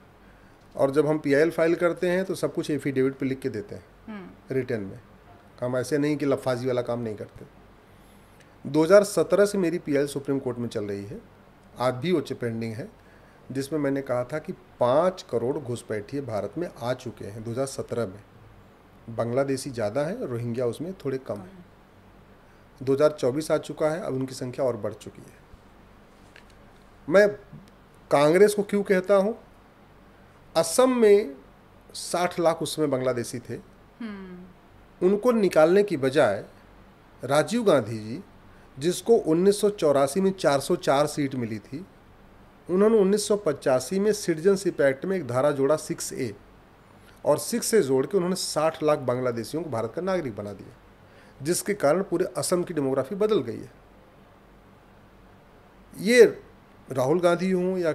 और जब हम पी फाइल करते हैं तो सब कुछ एफिडेविट पे लिख के देते हैं रिटर्न हम्म। में हम ऐसे नहीं कि लफाजी वाला काम नहीं करते 2017 से मेरी पी सुप्रीम कोर्ट में चल रही है आज भी वो पेंडिंग है जिसमें मैंने कहा था कि पाँच करोड़ घुसपैठिए भारत में आ चुके हैं 2017 में बांग्लादेशी ज़्यादा है रोहिंग्या उसमें थोड़े कम है 2024 आ चुका है अब उनकी संख्या और बढ़ चुकी है मैं कांग्रेस को क्यों कहता हूँ असम में साठ लाख उसमें बांग्लादेशी थे हम्म। उनको निकालने की बजाय राजीव गांधी जी जिसको उन्नीस में 404 सीट मिली थी उन्होंने उन्नीस में सिटीजनशिप एक्ट में एक धारा जोड़ा सिक्स ए और सिक्स ए जोड़ के उन्होंने 60 लाख बांग्लादेशियों को भारत का नागरिक बना दिया जिसके कारण पूरे असम की डेमोग्राफी बदल गई है ये राहुल गांधी हूँ या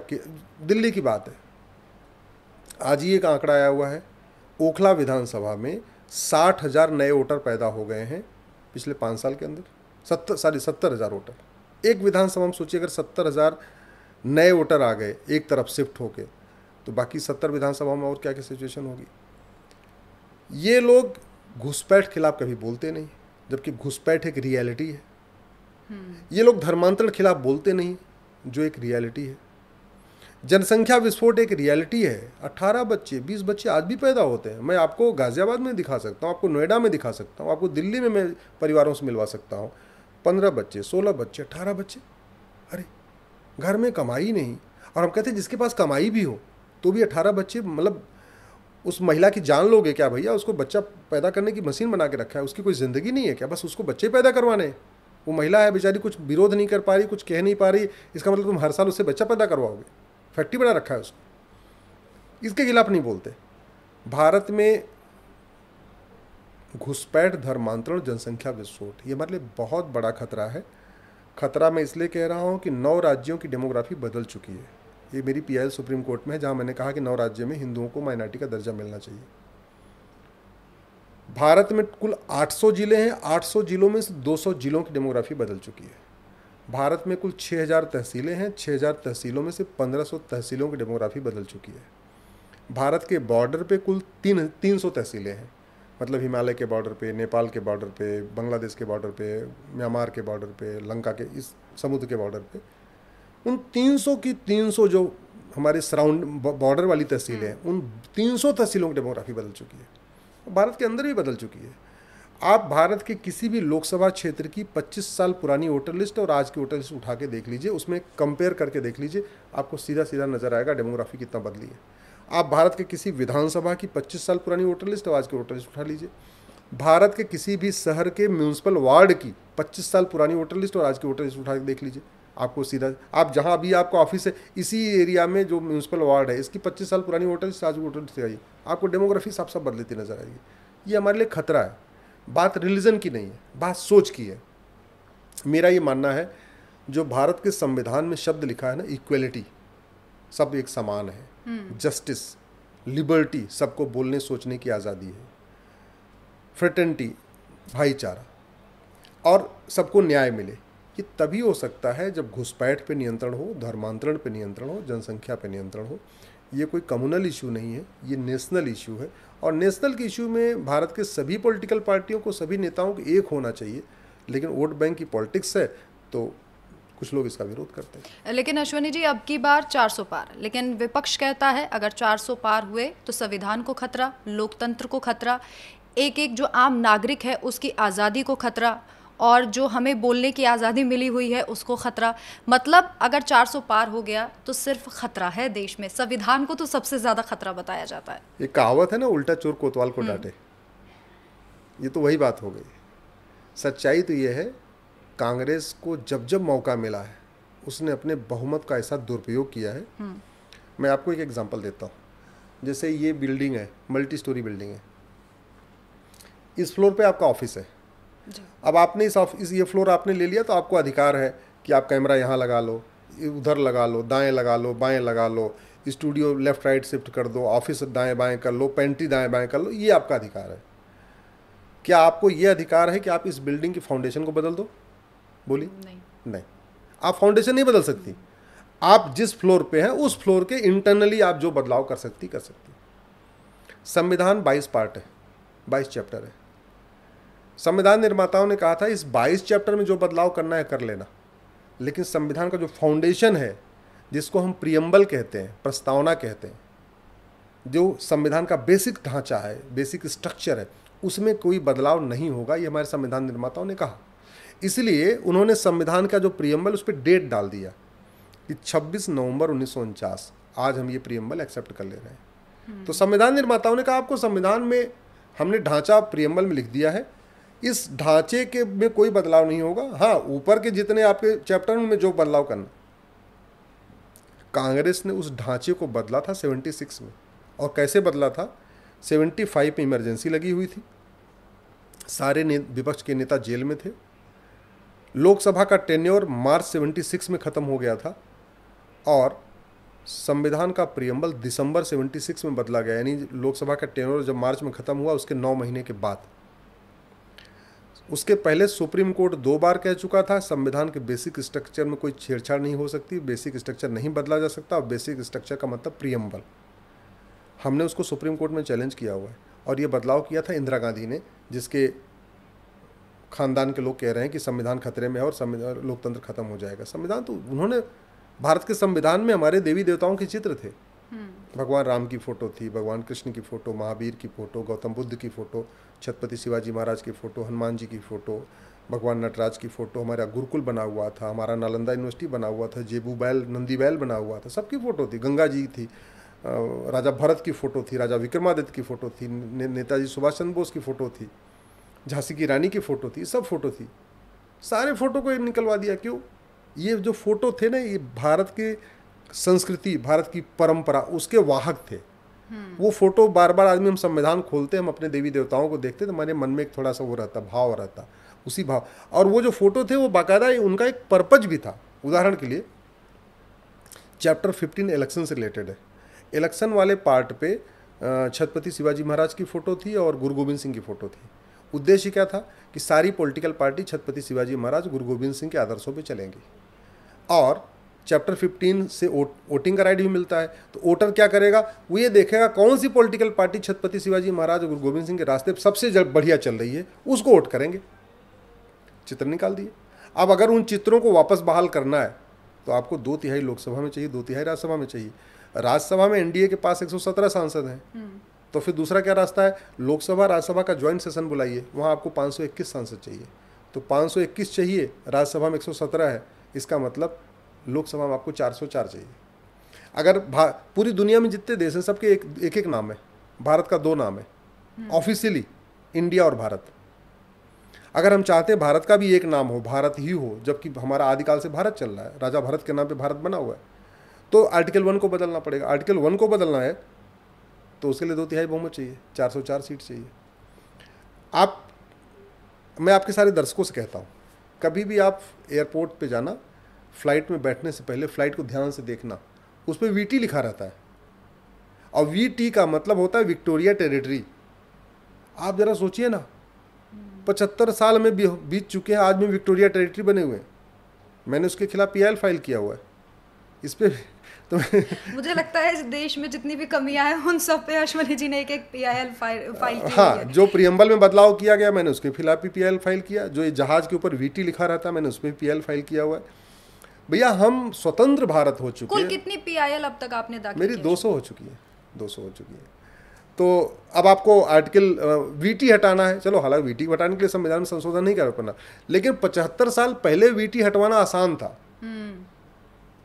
दिल्ली की बात है आज ही एक आंकड़ा आया हुआ है ओखला विधानसभा में साठ हज़ार नए वोटर पैदा हो गए हैं पिछले पाँच साल के अंदर सत्तर सॉरी सत्तर हज़ार वोटर एक विधानसभा में सोचिए अगर सत्तर हज़ार नए वोटर आ गए एक तरफ शिफ्ट होके तो बाकी सत्तर विधानसभा में और क्या क्या सिचुएशन होगी ये लोग घुसपैठ खिलाफ कभी बोलते नहीं जबकि घुसपैठ एक रियलिटी है हम्म। ये लोग धर्मांतरण खिलाफ बोलते नहीं जो एक रियलिटी है जनसंख्या विस्फोट एक रियलिटी है 18 बच्चे 20 बच्चे आज भी पैदा होते हैं मैं आपको गाज़ियाबाद में दिखा सकता हूँ आपको नोएडा में दिखा सकता हूँ आपको दिल्ली में मैं परिवारों से मिलवा सकता हूँ पंद्रह बच्चे सोलह बच्चे अट्ठारह बच्चे अरे घर में कमाई नहीं और हम कहते हैं जिसके पास कमाई भी हो तो भी अठारह बच्चे मतलब उस महिला की जान लोगे क्या भैया उसको बच्चा पैदा करने की मशीन बना के रखा है उसकी कोई ज़िंदगी नहीं है क्या बस उसको बच्चे पैदा करवाने वो महिला है बेचारी कुछ विरोध नहीं कर पा रही कुछ कह नहीं पा रही इसका मतलब तुम हर साल उससे बच्चा पैदा करवाओगे फैक्ट्री बना रखा है उसको इसके खिलाफ नहीं बोलते भारत में घुसपैठ धर्मांतरण जनसंख्या विस्फोट ये हमारे मतलब लिए बहुत बड़ा खतरा है खतरा मैं इसलिए कह रहा हूँ कि नौ राज्यों की डेमोग्राफी बदल चुकी है ये मेरी पीआईएल सुप्रीम कोर्ट में है जहाँ मैंने कहा कि नौ राज्यों में हिंदुओं को माइनॉरिटी का दर्जा मिलना चाहिए भारत में कुल 800 जिले हैं 800 जिलों में से 200 जिलों की डेमोग्राफी बदल चुकी है भारत में कुल 6000 तहसीलें हैं 6000 तहसीलों में से 1500 तहसीलों की डेमोग्राफी बदल चुकी है भारत के बॉर्डर पे कुल तीन तीन सौ तहसीलें हैं मतलब हिमालय के बॉर्डर पे नेपाल के बॉर्डर पे बांग्लादेश के बॉर्डर पे म्यांमार के बॉर्डर पे लंका के इस समुद्र के बॉर्डर पे उन 300 की 300 जो हमारे सराउंड बॉर्डर वाली तहसीलें हैं उन 300 तहसीलों की डेमोग्राफी बदल चुकी है भारत के अंदर भी बदल चुकी है आप भारत के किसी भी लोकसभा क्षेत्र की 25 साल पुरानी वोटर लिस्ट और आज की वोटर लिस्ट उठा के देख लीजिए उसमें कंपेयर करके देख लीजिए आपको सीधा सीधा नजर आएगा डेमोग्राफी कितना बदली है आप भारत के किसी विधानसभा की 25 साल पुरानी वोटर लिस्ट और आज की वोटर लिस्ट उठा लीजिए भारत के किसी भी शहर के म्यूनसिपल वार्ड की पच्चीस साल पुरानी वोटर लिस्ट और आज की वोटर लिस्ट उठा के देख लीजिए आपको सीधा आप जहाँ अभी आपका ऑफिस है इसी एरिया में जो म्यूनसिपल वार्ड है इसकी पच्चीस साल पुरानी वोटर लिस्ट आज वोटर लिस्ट आइए आपको डेमोग्राफी साफ साफ बदलती नजर आएगी ये हमारे लिए खतरा है बात रिलीजन की नहीं है बात सोच की है मेरा ये मानना है जो भारत के संविधान में शब्द लिखा है ना इक्वलिटी सब एक समान है जस्टिस हम्म। लिबर्टी सबको बोलने सोचने की आज़ादी है फ्रटनिटी भाईचारा और सबको न्याय मिले ये तभी हो सकता है जब घुसपैठ पे नियंत्रण हो धर्मांतरण पे नियंत्रण हो जनसंख्या पे नियंत्रण हो ये कोई कम्युनल इशू नहीं है ये नेशनल इशू है और नेशनल के इशू में भारत के सभी पॉलिटिकल पार्टियों को सभी नेताओं को एक होना चाहिए लेकिन वोट बैंक की पॉलिटिक्स है तो कुछ लोग इसका विरोध करते हैं लेकिन अश्वनी जी अब की बार 400 पार लेकिन विपक्ष कहता है अगर 400 पार हुए तो संविधान को खतरा लोकतंत्र को खतरा एक एक जो आम नागरिक है उसकी आज़ादी को खतरा और जो हमें बोलने की आज़ादी मिली हुई है उसको ख़तरा मतलब अगर 400 पार हो गया तो सिर्फ ख़तरा है देश में संविधान को तो सबसे ज़्यादा ख़तरा बताया जाता है ये कहावत है ना उल्टा चोर कोतवाल को हम्म। डांटे ये तो वही बात हो गई सच्चाई तो ये है कांग्रेस को जब जब मौका मिला है उसने अपने बहुमत का ऐसा दुरुपयोग किया है हम्म। मैं आपको एक एग्जाम्पल देता हूँ जैसे ये बिल्डिंग है मल्टी स्टोरी बिल्डिंग है इस फ्लोर पे आपका ऑफिस है अब आपने इस ऑफ इस ये फ्लोर आपने ले लिया तो आपको अधिकार है कि आप कैमरा यहाँ लगा लो उधर लगा लो दाएं लगा लो बाएं लगा लो स्टूडियो लेफ्ट राइट शिफ्ट कर दो ऑफिस दाएं बाएं कर लो पेंट्री दाएं बाएं कर लो ये आपका अधिकार है क्या आपको ये अधिकार है कि आप इस बिल्डिंग की फाउंडेशन को बदल दो बोलिए नहीं नहीं आप फाउंडेशन नहीं बदल सकती आप जिस फ्लोर पे हैं उस फ्लोर के इंटरनली आप जो बदलाव कर सकती कर सकती संविधान बाईस पार्ट है बाईस चैप्टर है संविधान निर्माताओं ने कहा था इस 22 चैप्टर में जो बदलाव करना है कर लेना लेकिन संविधान का जो फाउंडेशन है जिसको हम प्रियम्बल कहते हैं प्रस्तावना कहते हैं जो संविधान का बेसिक ढांचा है बेसिक स्ट्रक्चर है उसमें कोई बदलाव नहीं होगा ये हमारे संविधान निर्माताओं ने कहा इसलिए उन्होंने संविधान का जो प्रियम्बल उस पर डेट डाल दिया कि 26 नवंबर उन्नीस आज हम ये प्रियम्बल एक्सेप्ट कर ले रहे हैं तो हम्म। संविधान निर्माताओं ने कहा आपको संविधान में हमने ढांचा प्रियम्बल में लिख दिया है इस ढांचे के में कोई बदलाव नहीं होगा हाँ ऊपर के जितने आपके चैप्टर में जो बदलाव करना कांग्रेस ने उस ढांचे को बदला था 76 में और कैसे बदला था 75 में इमरजेंसी लगी हुई थी सारे विपक्ष के नेता जेल में थे लोकसभा का टेन्योर मार्च 76 में ख़त्म हो गया था और संविधान का प्रियम्बल दिसंबर 76 में बदला गया यानी लोकसभा का टेन्योर जब मार्च में ख़त्म हुआ उसके नौ महीने के बाद उसके पहले सुप्रीम कोर्ट दो बार कह चुका था संविधान के बेसिक स्ट्रक्चर में कोई छेड़छाड़ नहीं हो सकती बेसिक स्ट्रक्चर नहीं बदला जा सकता और बेसिक स्ट्रक्चर का मतलब प्रियम्बल हमने उसको सुप्रीम कोर्ट में चैलेंज किया हुआ है और ये बदलाव किया था इंदिरा गांधी ने जिसके खानदान के लोग कह रहे हैं कि संविधान खतरे में है और संविधान लोकतंत्र खत्म हो जाएगा संविधान तो उन्होंने भारत के संविधान में हमारे देवी देवताओं के चित्र थे हम्म। भगवान राम की फ़ोटो थी भगवान कृष्ण की फ़ोटो महावीर की फ़ोटो गौतम बुद्ध की फ़ोटो छत्रपति शिवाजी महाराज की फ़ोटो हनुमान जी की फ़ोटो भगवान नटराज की फ़ोटो हमारा गुरुकुल बना हुआ था हमारा नालंदा यूनिवर्सिटी बना हुआ था जेबू बैल नंदी बैल बना हुआ था सबकी फ़ोटो थी गंगा जी थी राजा भरत की फ़ोटो थी राजा विक्रमादित्य की फ़ोटो थी नेताजी सुभाष चंद्र बोस की फ़ोटो थी झांसी की रानी की फ़ोटो थी सब फ़ोटो थी सारे फ़ोटो को निकलवा दिया क्यों ये जो फ़ोटो थे ना ये भारत के संस्कृति भारत की परंपरा उसके वाहक थे वो फोटो बार बार आदमी हम संविधान खोलते हम अपने देवी देवताओं को देखते तो हमारे मन में एक थोड़ा सा वो रहता भाव रहता उसी भाव और वो जो फोटो थे वो बाकायदा उनका एक पर्पज भी था उदाहरण के लिए चैप्टर 15 इलेक्शन से रिलेटेड है इलेक्शन वाले पार्ट पे छत्रपति शिवाजी महाराज की फ़ोटो थी और गुरु गोविंद सिंह की फ़ोटो थी उद्देश्य क्या था कि सारी पॉलिटिकल पार्टी छत्रपति शिवाजी महाराज गुरु गोविंद सिंह के आदर्शों पर चलेंगी और चैप्टर 15 से वोटिंग का राइट भी मिलता है तो वोटर क्या करेगा वो ये देखेगा कौन सी पॉलिटिकल पार्टी छत्रपति शिवाजी महाराज और गुरु गोविंद सिंह के रास्ते पर सबसे बढ़िया चल रही है उसको वोट करेंगे चित्र निकाल दिए अब अगर उन चित्रों को वापस बहाल करना है तो आपको दो तिहाई लोकसभा में चाहिए दो तिहाई राज्यसभा में चाहिए राज्यसभा में एनडीए के पास 117 सांसद हैं हम्म। तो फिर दूसरा क्या रास्ता है लोकसभा राज्यसभा का ज्वाइंट सेशन बुलाइए वहाँ आपको 521 सांसद चाहिए तो 521 चाहिए राज्यसभा में 117 है इसका मतलब लोकसभा में आपको चार सौ चार चाहिए अगर पूरी दुनिया में जितने देश हैं सबके एक एक एक नाम है भारत का दो नाम है ऑफिशियली हम्म। इंडिया और भारत अगर हम चाहते हैं भारत का भी एक नाम हो भारत ही हो जबकि हमारा आदिकाल से भारत चल रहा है राजा भारत के नाम पे भारत बना हुआ है तो आर्टिकल वन को बदलना पड़ेगा आर्टिकल वन को बदलना है तो उसके लिए दो तिहाई बहुमत चाहिए चार सौ चार सीट चाहिए आप मैं आपके सारे दर्शकों से कहता हूँ कभी भी आप एयरपोर्ट पे जाना फ्लाइट में बैठने से पहले फ्लाइट को ध्यान से देखना उस पर वी लिखा रहता है और वी का मतलब होता है विक्टोरिया टेरिटरी आप ज़रा सोचिए ना पचहत्तर साल में बीत चुके हैं आज में विक्टोरिया टेरिटरी बने हुए हैं मैंने उसके खिलाफ पी फाइल किया हुआ है इस पर तो मुझे लगता है इस देश में जितनी भी कमियां हैं उन सब पे अश्वनी जी ने एक एक पी फाइल फाइल हाँ जो प्रियम्बल में बदलाव किया गया मैंने उसके खिलाफ भी पी फाइल किया जो ये जहाज़ के ऊपर वीटी लिखा रहा था मैंने उस पर पी फाइल किया हुआ है भैया हम स्वतंत्र भारत हो चुके हैं कितनी पीआईएल अब तक आपने दाखिल मेरी 200 हो चुकी है 200 हो चुकी है तो अब आपको आर्टिकल वीटी हटाना है चलो हालांकि वीटी हटाने के लिए संविधान में संशोधन नहीं कर पाना लेकिन पचहत्तर साल पहले वीटी हटवाना आसान था हम्म।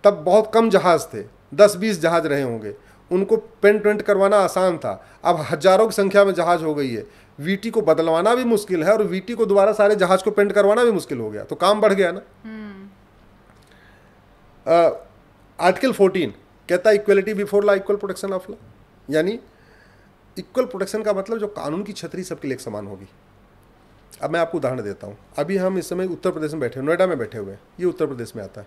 तब बहुत कम जहाज थे दस बीस जहाज रहे होंगे उनको पेंट वेंट करवाना आसान था अब हजारों की संख्या में जहाज हो गई है वीटी को बदलवाना भी मुश्किल है और वीटी को दोबारा सारे जहाज को पेंट करवाना भी मुश्किल हो गया तो काम बढ़ गया ना हम्म। आर्टिकल uh, फोर्टीन कहता है equality before law equal protection of law यानी इक्वल प्रोटेक्शन का मतलब जो कानून की छतरी सबके लिए समान होगी अब मैं आपको उदाहरण देता हूँ अभी हम इस समय उत्तर प्रदेश में बैठे नोएडा में बैठे हुए हैं ये उत्तर प्रदेश में आता है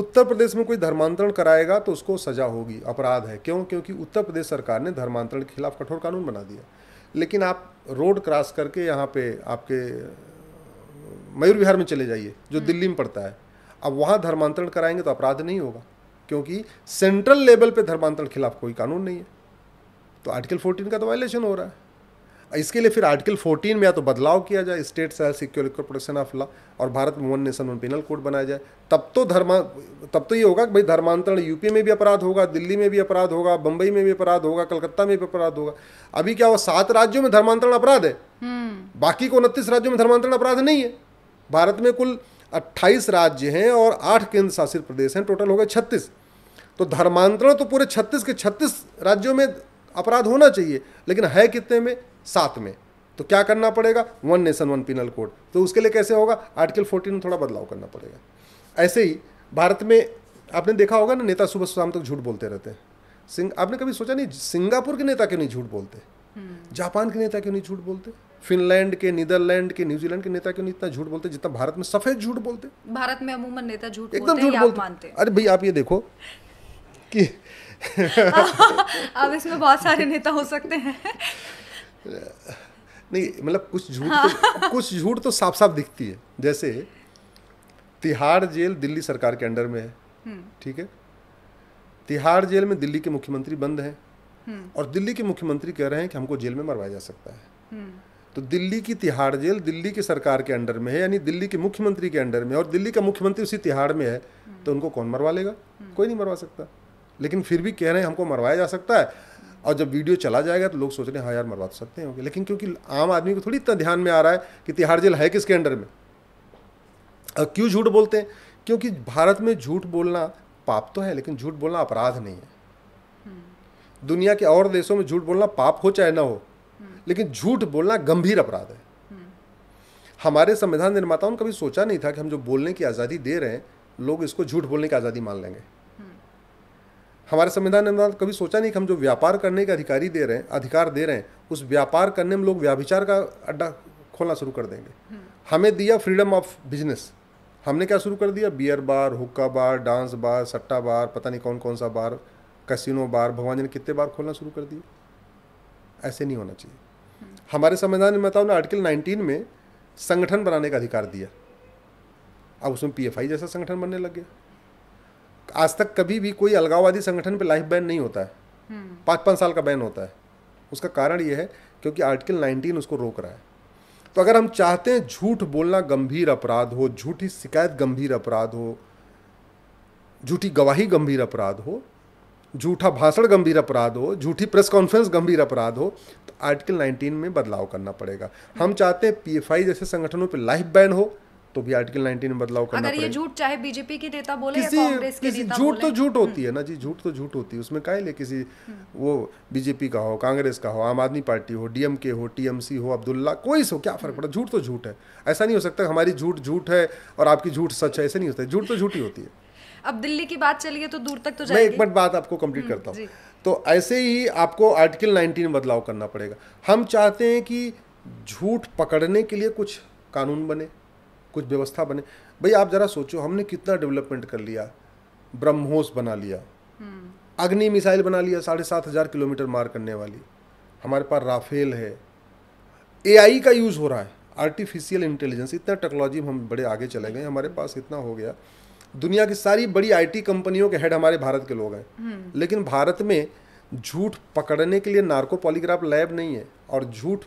उत्तर प्रदेश में कोई धर्मांतरण कराएगा तो उसको सजा होगी अपराध है क्यों क्योंकि उत्तर प्रदेश सरकार ने धर्मांतरण के खिलाफ कठोर कानून बना दिया लेकिन आप रोड क्रॉस करके यहाँ पे आपके मयूर विहार में चले जाइए जो दिल्ली में पड़ता है अब वहाँ धर्मांतरण कराएंगे तो अपराध नहीं होगा क्योंकि सेंट्रल लेवल पे धर्मांतरण खिलाफ कोई कानून नहीं है तो आर्टिकल 14 का तो वायलेशन हो रहा है इसके लिए फिर आर्टिकल 14 में या तो बदलाव किया जाए state self security corporation of law और भारत में one nation one penal code बनाया जाए तब तो धर्मा तब तो ये होगा कि भाई धर्मांतरण यूपी में भी अपराध होगा दिल्ली में भी अपराध होगा बम्बई में भी अपराध होगा कलकत्ता में भी अपराध होगा अभी क्या हो सात राज्यों में धर्मांतरण अपराध है हम्म। बाकी को उनतीस राज्यों में धर्मांतरण अपराध नहीं है भारत में कुल अट्ठाईस राज्य हैं और आठ केंद्र शासित प्रदेश हैं टोटल हो गए छत्तीस तो धर्मांतरण तो पूरे छत्तीस के छत्तीस राज्यों में अपराध होना चाहिए लेकिन है कितने में सात में तो क्या करना पड़ेगा one nation one penal code तो उसके लिए कैसे होगा आर्टिकल फोर्टीन में थोड़ा बदलाव करना पड़ेगा ऐसे ही भारत में आपने देखा होगा ना नेता सुबह शाम तक झूठ बोलते रहते हैं सिंग आपने कभी सोचा नहीं सिंगापुर के नेता क्यों नहीं झूठ बोलते जापान के नेता क्यों नहीं झूठ बोलते फिनलैंड के नीदरलैंड के न्यूजीलैंड के नेता क्यों नहीं इतना झूठ बोलते जितना भारत में सफेद झूठ बोलते भारत में अमूमन नेता झूठ एकदम झूठ बोलते मानते अरे भाई आप ये देखो कि अब इसमें बहुत सारे नेता हो सकते हैं नहीं मतलब कुछ झूठ तो, हाँ। कुछ झूठ तो साफ साफ दिखती है जैसे तिहाड़ जेल दिल्ली सरकार के अंडर में है हम्म। ठीक है तिहाड़ जेल में दिल्ली के मुख्यमंत्री बंद हैं हम्म। और दिल्ली के मुख्यमंत्री कह रहे हैं कि हमको जेल में मरवाया जा सकता है हम्म। तो दिल्ली की तिहाड़ जेल दिल्ली की सरकार के अंडर में है यानी दिल्ली के मुख्यमंत्री के अंडर में और दिल्ली का मुख्यमंत्री उसी तिहाड़ में है तो उनको कौन मरवा लेगा हम्म। कोई नहीं मरवा सकता लेकिन फिर भी कह रहे हैं हमको मरवाया जा सकता है और जब वीडियो चला जाएगा तो लोग सोच रहे हैं हाँ यार मरवा तो सकते होंगे लेकिन क्योंकि आम आदमी को थोड़ी इतना ध्यान में आ रहा है कि तिहाड़ जेल है किसके अंडर में और क्यों झूठ बोलते हैं क्योंकि भारत में झूठ बोलना पाप तो है लेकिन झूठ बोलना अपराध नहीं है दुनिया के और देशों में झूठ बोलना पाप हो चाहे ना हो हम्म। लेकिन झूठ बोलना गंभीर अपराध है हम्म। हमारे संविधान निर्माताओं ने कभी सोचा नहीं था कि हम जो बोलने की आज़ादी दे रहे हैं लोग इसको झूठ बोलने की आज़ादी मान लेंगे हम्म। हमारे संविधान निर्माता कभी सोचा नहीं कि हम जो व्यापार करने के अधिकारी दे रहे हैं अधिकार दे रहे हैं उस व्यापार करने में लोग व्याभिचार का अड्डा खोलना शुरू कर देंगे हमें दिया फ्रीडम ऑफ बिजनेस हमने क्या शुरू कर दिया बियर बार हुक्का बार डांस बार सट्टा बार पता नहीं कौन कौन सा बार कसिनो बार भवानी ने कितने बार खोलना शुरू कर दिए ऐसे नहीं होना चाहिए हमारे संविधान में बताओ ना आर्टिकल 19 में संगठन बनाने का अधिकार दिया अब उसमें पीएफआई जैसा संगठन बनने लग गया आज तक कभी भी कोई अलगाववादी संगठन पे लाइफ बैन नहीं होता है पाँच पाँच साल का बैन होता है उसका कारण यह है क्योंकि आर्टिकल 19 उसको रोक रहा है तो अगर हम चाहते हैं झूठ बोलना गंभीर अपराध हो झूठी शिकायत गंभीर अपराध हो झूठी गवाही गंभीर अपराध हो झूठा भाषण गंभीर अपराध हो झूठी प्रेस कॉन्फ्रेंस गंभीर अपराध हो तो आर्टिकल 19 में बदलाव करना पड़ेगा हम हम्म। चाहते हैं पीएफआई जैसे संगठनों पर लाइफ बैन हो तो भी आर्टिकल 19 में बदलाव करना अगर ये झूठ चाहे बीजेपी के नेता बोले किसी, या कांग्रेस के नेता झूठ तो झूठ होती हम्म। है ना जी झूठ तो झूठ होती है उसमें काहे ले किसी हम्म। वो बीजेपी का हो कांग्रेस का हो आम आदमी पार्टी हो डीएमके हो टीएमसी हो अब्दुल्ला कोई सो क्या फर्क पड़ा झूठ तो झूठ है ऐसा नहीं हो सकता हमारी झूठ झूठ है और आपकी झूठ सच है ऐसे नहीं होता झूठ तो झूठ ही होती है अब दिल्ली की बात चलिए तो दूर तक तो जाएगी मैं एक मिनट बात आपको कंप्लीट हम्म, करता हूँ तो ऐसे ही आपको आर्टिकल 19 बदलाव करना पड़ेगा हम चाहते हैं कि झूठ पकड़ने के लिए कुछ कानून बने कुछ व्यवस्था बने भाई आप जरा सोचो हमने कितना डेवलपमेंट कर लिया ब्रह्मोस बना लिया हम्म। अग्नि मिसाइल बना लिया साढ़े सात हज़ार किलोमीटर मार करने वाली हमारे पास राफेल है एआई का यूज़ हो रहा है आर्टिफिशियल इंटेलिजेंस इतना टेक्नोलॉजी हम बड़े आगे चले गए हमारे पास इतना हो गया दुनिया की सारी बड़ी आईटी कंपनियों के हेड हमारे भारत के लोग हैं हम्म। लेकिन भारत में झूठ पकड़ने के लिए नार्को पॉलीग्राफ लैब नहीं है और झूठ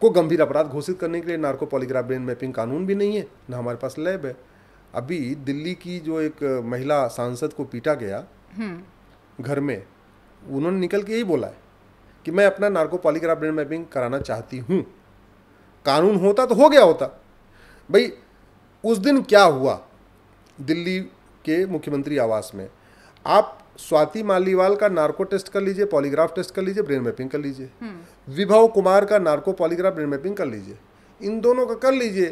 को गंभीर अपराध घोषित करने के लिए नार्को पॉलीग्राफ ब्रेन मैपिंग कानून भी नहीं है ना हमारे पास लैब है अभी दिल्ली की जो एक महिला सांसद को पीटा गया हम्म। घर में उन्होंने निकल के यही बोला है कि मैं अपना नार्को पॉलीग्राफ ब्रेन मैपिंग कराना चाहती हूँ कानून होता तो हो गया होता भाई उस दिन क्या हुआ दिल्ली के मुख्यमंत्री आवास में आप स्वाति मालीवाल का नार्को टेस्ट कर लीजिए पॉलीग्राफ टेस्ट कर लीजिए ब्रेन मैपिंग कर लीजिए हम्म। विभव कुमार का नार्को पॉलीग्राफ ब्रेन मैपिंग कर लीजिए इन दोनों का कर लीजिए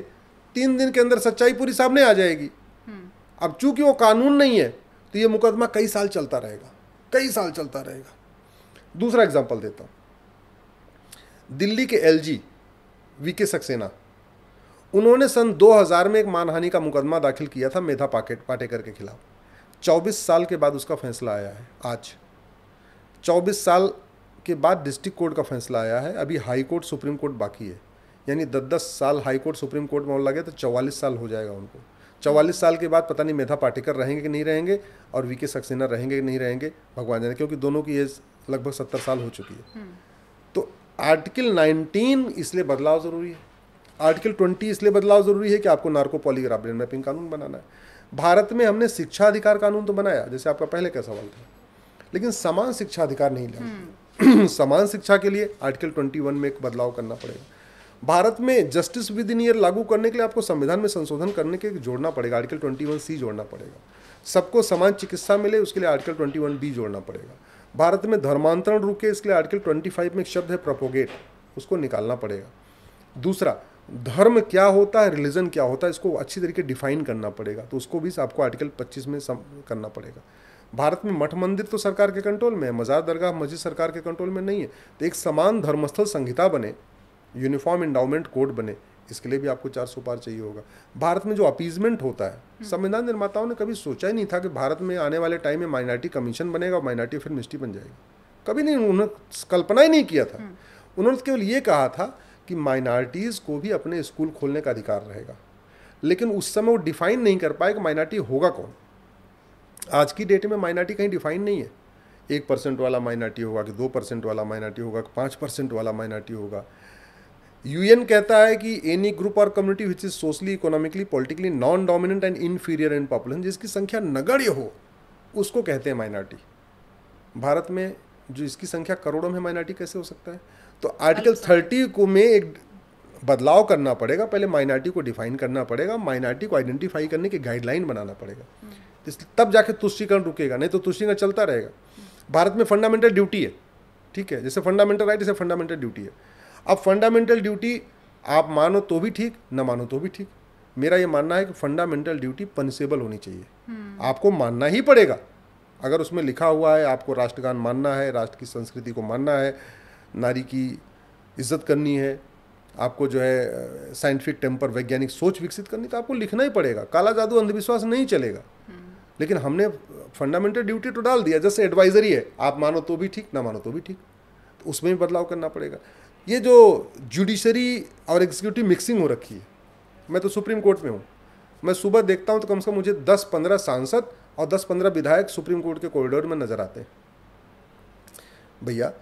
तीन दिन के अंदर सच्चाई पूरी सामने आ जाएगी हम्म। अब चूंकि वो कानून नहीं है तो ये मुकदमा कई साल चलता रहेगा कई साल चलता रहेगा दूसरा एग्जाम्पल देता हूँ दिल्ली के एल जी सक्सेना उन्होंने सन 2000 में एक मानहानि का मुकदमा दाखिल किया था मेधा पाकेट पाटेकर के खिलाफ 24 साल के बाद उसका फैसला आया है आज 24 साल के बाद डिस्ट्रिक्ट कोर्ट का फैसला आया है अभी हाई कोर्ट सुप्रीम कोर्ट बाकी है यानी दस दस साल हाई कोर्ट सुप्रीम कोर्ट में और लगे तो चौवालीस साल हो जाएगा उनको चौवालीस साल के बाद पता नहीं मेधा पाटेकर रहेंगे कि नहीं रहेंगे और वी के सक्सेना रहेंगे कि नहीं रहेंगे भगवान जाने क्योंकि दोनों की एज लगभग सत्तर साल हो चुकी है हम्म। तो आर्टिकल नाइनटीन इसलिए बदलाव ज़रूरी है आर्टिकल ट्वेंटी इसलिए बदलाव ज़रूरी है कि आपको नार्को पॉलीग्राफ ब्रेन मैपिंग कानून बनाना है भारत में हमने शिक्षा अधिकार कानून तो बनाया जैसे आपका पहले का सवाल था लेकिन समान शिक्षा अधिकार नहीं लिया हम्म। समान शिक्षा के लिए आर्टिकल ट्वेंटी में एक बदलाव करना पड़ेगा भारत में जस्टिस विद इन ईयर लागू करने के लिए आपको संविधान में संशोधन करने के जोड़ना पड़ेगा आर्टिकल ट्वेंटी सी जोड़ना पड़ेगा सबको समान चिकित्सा मिले उसके लिए आर्टिकल ट्वेंटी बी जोड़ना पड़ेगा भारत में धर्मांतरण रुके इसके लिए आर्टिकल ट्वेंटी में एक शब्द है प्रपोगेट उसको निकालना पड़ेगा दूसरा धर्म क्या होता है रिलीजन क्या होता है इसको अच्छी तरीके डिफाइन करना पड़ेगा तो उसको भी आपको आर्टिकल 25 में सम करना पड़ेगा भारत में मठ मंदिर तो सरकार के कंट्रोल में है मज़ार दरगाह मस्जिद सरकार के कंट्रोल में नहीं है तो एक समान धर्मस्थल संहिता बने यूनिफॉर्म इंडाउमेंट कोड बने इसके लिए भी आपको चार सौ पार चाहिए होगा भारत में जो अपीजमेंट होता है हम्म। संविधान निर्माताओं ने कभी सोचा ही नहीं था कि भारत में आने वाले टाइम में माइनॉरिटी कमीशन बनेगा और माइनॉरिटी फिर मिनिस्ट्री बन जाएगी कभी नहीं उन्होंने कल्पना ही नहीं किया था हम्म। उन्होंने केवल ये कहा था कि माइनॉरिटीज़ को भी अपने स्कूल खोलने का अधिकार रहेगा लेकिन उस समय वो डिफाइन नहीं कर पाए कि माइनॉरिटी होगा कौन आज की डेट में माइनॉरिटी कहीं डिफाइन नहीं है एक परसेंट वाला माइनॉरिटी होगा कि दो परसेंट वाला माइनॉरिटी होगा कि पाँच परसेंट वाला माइनॉरिटी होगा यूएन कहता है कि एनी ग्रुप और community which is socially economically politically non dominant and inferior in population जिसकी संख्या नगण्य हो उसको कहते हैं माइनॉरिटी भारत में जो इसकी संख्या करोड़ों में माइनॉरिटी कैसे हो सकता है तो आर्टिकल अच्छा। थर्टी को में एक बदलाव करना पड़ेगा पहले माइनॉरिटी को डिफाइन करना पड़ेगा माइनॉरिटी को आइडेंटिफाई करने की गाइडलाइन बनाना पड़ेगा हम्म। तब जाके तुष्टिकरण रुकेगा नहीं तो तुष्टिकरण चलता रहेगा हम्म। भारत में फंडामेंटल ड्यूटी है ठीक है जैसे फंडामेंटल राइट जैसे फंडामेंटल ड्यूटी है अब फंडामेंटल ड्यूटी आप मानो तो भी ठीक न मानो तो भी ठीक मेरा ये मानना है कि फंडामेंटल ड्यूटी पनिसेबल होनी चाहिए हम्म। आपको मानना ही पड़ेगा अगर उसमें लिखा हुआ है आपको राष्ट्रगान मानना है राष्ट्र की संस्कृति को मानना है नारी की इज्जत करनी है आपको जो है साइंटिफिक टेम्पर वैज्ञानिक सोच विकसित करनी तो आपको लिखना ही पड़ेगा काला जादू अंधविश्वास नहीं चलेगा हम्म। लेकिन हमने फंडामेंटल ड्यूटी तो डाल दिया जैसे एडवाइजरी है आप मानो तो भी ठीक ना मानो तो भी ठीक तो उसमें भी बदलाव करना पड़ेगा ये जो जुडिशरी और एग्जीक्यूटिव मिक्सिंग हो रखी है मैं तो सुप्रीम कोर्ट में हूँ मैं सुबह देखता हूँ तो कम से कम मुझे दस पंद्रह सांसद और दस पंद्रह विधायक सुप्रीम कोर्ट के कॉरिडोर में नजर आते हैं भैया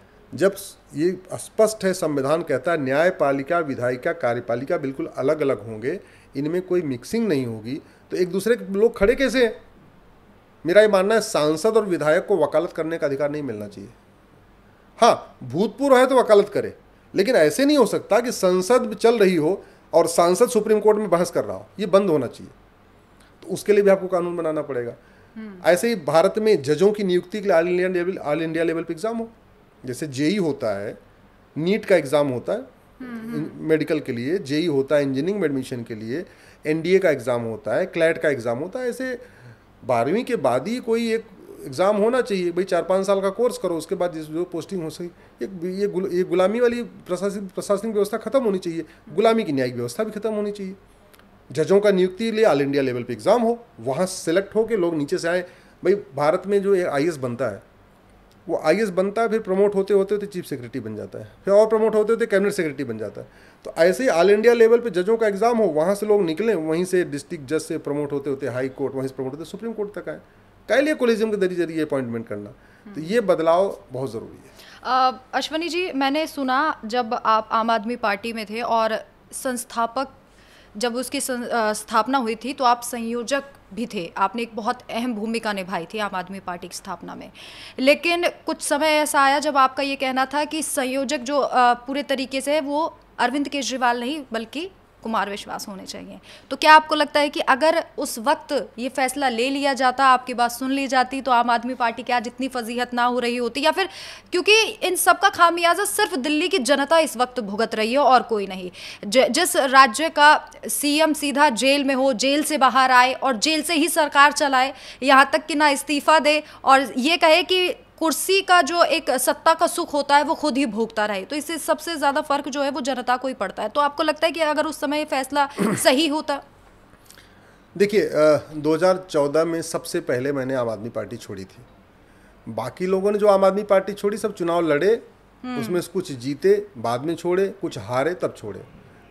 जब ये स्पष्ट है संविधान कहता है न्यायपालिका विधायिका कार्यपालिका बिल्कुल अलग अलग होंगे इनमें कोई मिक्सिंग नहीं होगी तो एक दूसरे के लोग खड़े कैसे हैं मेरा ये मानना है सांसद और विधायक को वकालत करने का अधिकार नहीं मिलना चाहिए हाँ भूतपूर्व है तो वकालत करे लेकिन ऐसे नहीं हो सकता कि संसद चल रही हो और सांसद सुप्रीम कोर्ट में बहस कर रहा हो ये बंद होना चाहिए तो उसके लिए भी आपको कानून बनाना पड़ेगा हम्म। ऐसे ही भारत में जजों की नियुक्ति के लिए all India level all India level पर एग्जाम हो जैसे जेई होता है नीट का एग्ज़ाम होता है हम्म, हम्म। मेडिकल के लिए जेई होता है इंजीनियरिंग में एडमिशन के लिए एनडीए का एग्ज़ाम होता है क्लैट का एग्ज़ाम होता है ऐसे बारहवीं के बाद ही कोई एक एग्ज़ाम होना चाहिए भाई चार पाँच साल का कोर्स करो उसके बाद जो पोस्टिंग हो सके एक ये गुल, ये गुलामी वाली प्रशासनिक प्रशासनिक व्यवस्था खत्म होनी चाहिए गुलामी की न्यायिक व्यवस्था भी खत्म होनी चाहिए जजों का नियुक्ति लिए ऑल इंडिया लेवल पे एग्ज़ाम हो वहाँ सेलेक्ट हो के लोग नीचे से आए भाई भारत में जो आई बनता है वो आई बनता है फिर प्रमोट होते होते होते चीफ सेक्रेटरी बन जाता है फिर और प्रमोट होते होते कैबिनेट सेक्रेटरी बन जाता है तो ऐसे ही ऑल इंडिया लेवल पे जजों का एग्ज़ाम हो वहाँ से लोग निकलें वहीं से डिस्ट्रिक्ट जज से प्रमोट होते होते हाई कोर्ट वहीं से प्रमोट होते सुप्रीम कोर्ट तक आए कह लिए कोलिजियम के जरिए जरिए अपॉइंटमेंट करना तो ये बदलाव बहुत ज़रूरी है अश्वनी जी मैंने सुना जब आप आम आदमी पार्टी में थे और संस्थापक जब उसकी स्थापना हुई थी तो आप संयोजक भी थे आपने एक बहुत अहम भूमिका निभाई थी आम आदमी पार्टी की स्थापना में लेकिन कुछ समय ऐसा आया जब आपका ये कहना था कि संयोजक जो पूरे तरीके से है वो अरविंद केजरीवाल नहीं बल्कि कुमार विश्वास होने चाहिए तो क्या आपको लगता है कि अगर उस वक्त ये फैसला ले लिया जाता आपकी बात सुन ली जाती तो आम आदमी पार्टी क्या जितनी फजीहत ना हो रही होती या फिर क्योंकि इन सब का खामियाजा सिर्फ दिल्ली की जनता इस वक्त भुगत रही है और कोई नहीं जिस राज्य का सीएम सीधा जेल में हो जेल से बाहर आए और जेल से ही सरकार चलाए यहाँ तक कि ना इस्तीफा दे और ये कहे कि कुर्सी का जो एक सत्ता का सुख होता है वो खुद ही भोगता रहे तो इससे सबसे ज़्यादा फर्क जो है वो जनता को ही पड़ता है तो आपको लगता है कि अगर उस समय फैसला सही होता देखिए 2014 में सबसे पहले मैंने आम आदमी पार्टी छोड़ी थी बाकी लोगों ने जो आम आदमी पार्टी छोड़ी सब चुनाव लड़े हम्म। उसमें कुछ जीते बाद में छोड़े कुछ हारे तब छोड़े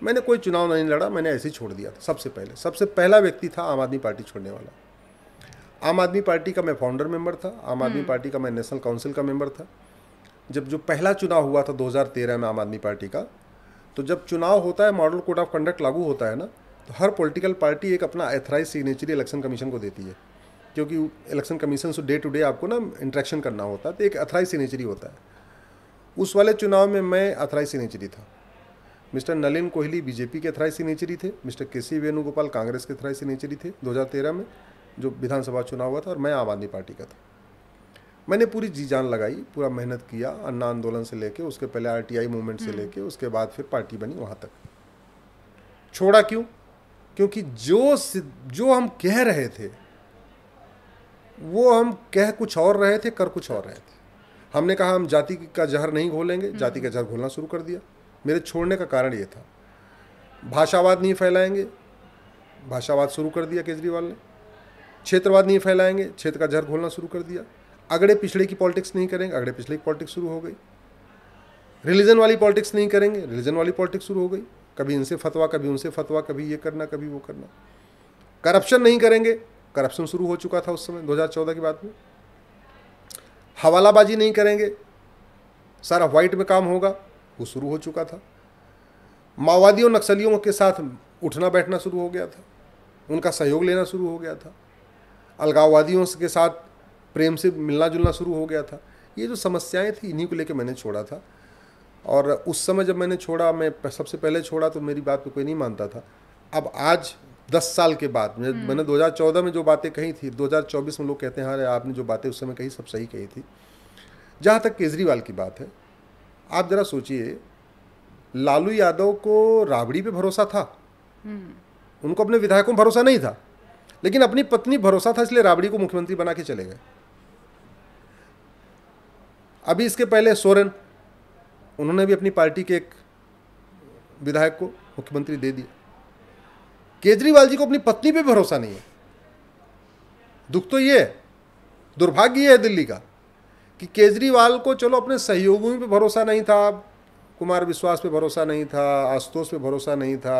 मैंने कोई चुनाव नहीं लड़ा मैंने ऐसे ही छोड़ दिया था सबसे पहले सबसे पहला व्यक्ति था आम आदमी पार्टी छोड़ने वाला आम आदमी पार्टी का मैं फाउंडर मेंबर था आम आदमी हम्म। पार्टी का मैं नेशनल काउंसिल का मेंबर था जब जो पहला चुनाव हुआ था 2013 में आम आदमी पार्टी का तो जब चुनाव होता है मॉडल कोड ऑफ कंडक्ट लागू होता है ना तो हर पॉलिटिकल पार्टी एक अपना एथराइज सिग्नेचर इलेक्शन कमीशन को देती है क्योंकि इलेक्शन कमीशन से डे टू डे आपको ना इंट्रैक्शन करना होता है तो एक अथराइज सिग्नेचरी होता है उस वाले चुनाव में मैं अथराइज सिग्नेचरी था मिस्टर नलिन कोहली बीजेपी के अथराइज सिग्नेचरी थे mister K C Venugopal Congress के अथराइज सिग्नेचरी थे 2013 में जो विधानसभा चुनाव हुआ था और मैं आम आदमी पार्टी का था मैंने पूरी जी जान लगाई पूरा मेहनत किया अन्ना आंदोलन से लेके उसके पहले आरटीआई मूवमेंट से हम्म। लेके उसके बाद फिर पार्टी बनी वहाँ तक छोड़ा क्यों क्योंकि जो जो हम कह रहे थे वो हम कह कुछ और रहे थे कर कुछ और रहे थे हमने कहा हम जाति का जहर नहीं घोलेंगे हम्म। जाति का जहर घोलना शुरू कर दिया मेरे छोड़ने का कारण ये था भाषावाद नहीं फैलाएंगे भाषावाद शुरू कर दिया केजरीवाल ने क्षेत्रवाद नहीं फैलाएंगे क्षेत्र का जहर घोलना शुरू कर दिया अगड़े पिछड़े की पॉलिटिक्स नहीं करेंगे अगड़े पिछड़े की पॉलिटिक्स शुरू हो गई रिलीजन वाली पॉलिटिक्स नहीं करेंगे रिलीजन वाली पॉलिटिक्स शुरू हो गई कभी इनसे फतवा कभी उनसे फतवा कभी ये करना कभी वो करना करप्शन नहीं करेंगे करप्शन शुरू हो चुका था उस समय 2014 के बाद में हवालाबाजी नहीं करेंगे सारा वाइट में काम होगा वो शुरू हो चुका था माओवादियों नक्सलियों के साथ उठना बैठना शुरू हो गया था उनका सहयोग लेना शुरू हो गया था अलगाववादियों के साथ प्रेम से मिलना जुलना शुरू हो गया था ये जो समस्याएं थी इन्हीं को लेकर मैंने छोड़ा था और उस समय जब मैंने छोड़ा मैं सबसे पहले छोड़ा तो मेरी बात को कोई नहीं मानता था अब आज दस साल के बाद हम्म। मैंने दो में जो बातें कही थी दो में लोग कहते हैं हाँ आपने जो बातें उस समय कही सब सही कही थी जहाँ तक केजरीवाल की बात है आप ज़रा सोचिए लालू यादव को राबड़ी पे भरोसा था हम्म। उनको अपने विधायकों पर भरोसा नहीं था लेकिन अपनी पत्नी भरोसा था इसलिए राबड़ी को मुख्यमंत्री बना के चले गए अभी इसके पहले सोरेन उन्होंने भी अपनी पार्टी के एक विधायक को मुख्यमंत्री दे दिया केजरीवाल जी को अपनी पत्नी पे भरोसा नहीं है दुख तो ये है दुर्भाग्य है दिल्ली का कि केजरीवाल को चलो अपने सहयोगियों पे भरोसा नहीं था कुमार विश्वास पे भरोसा नहीं था आशुतोष पे भरोसा नहीं था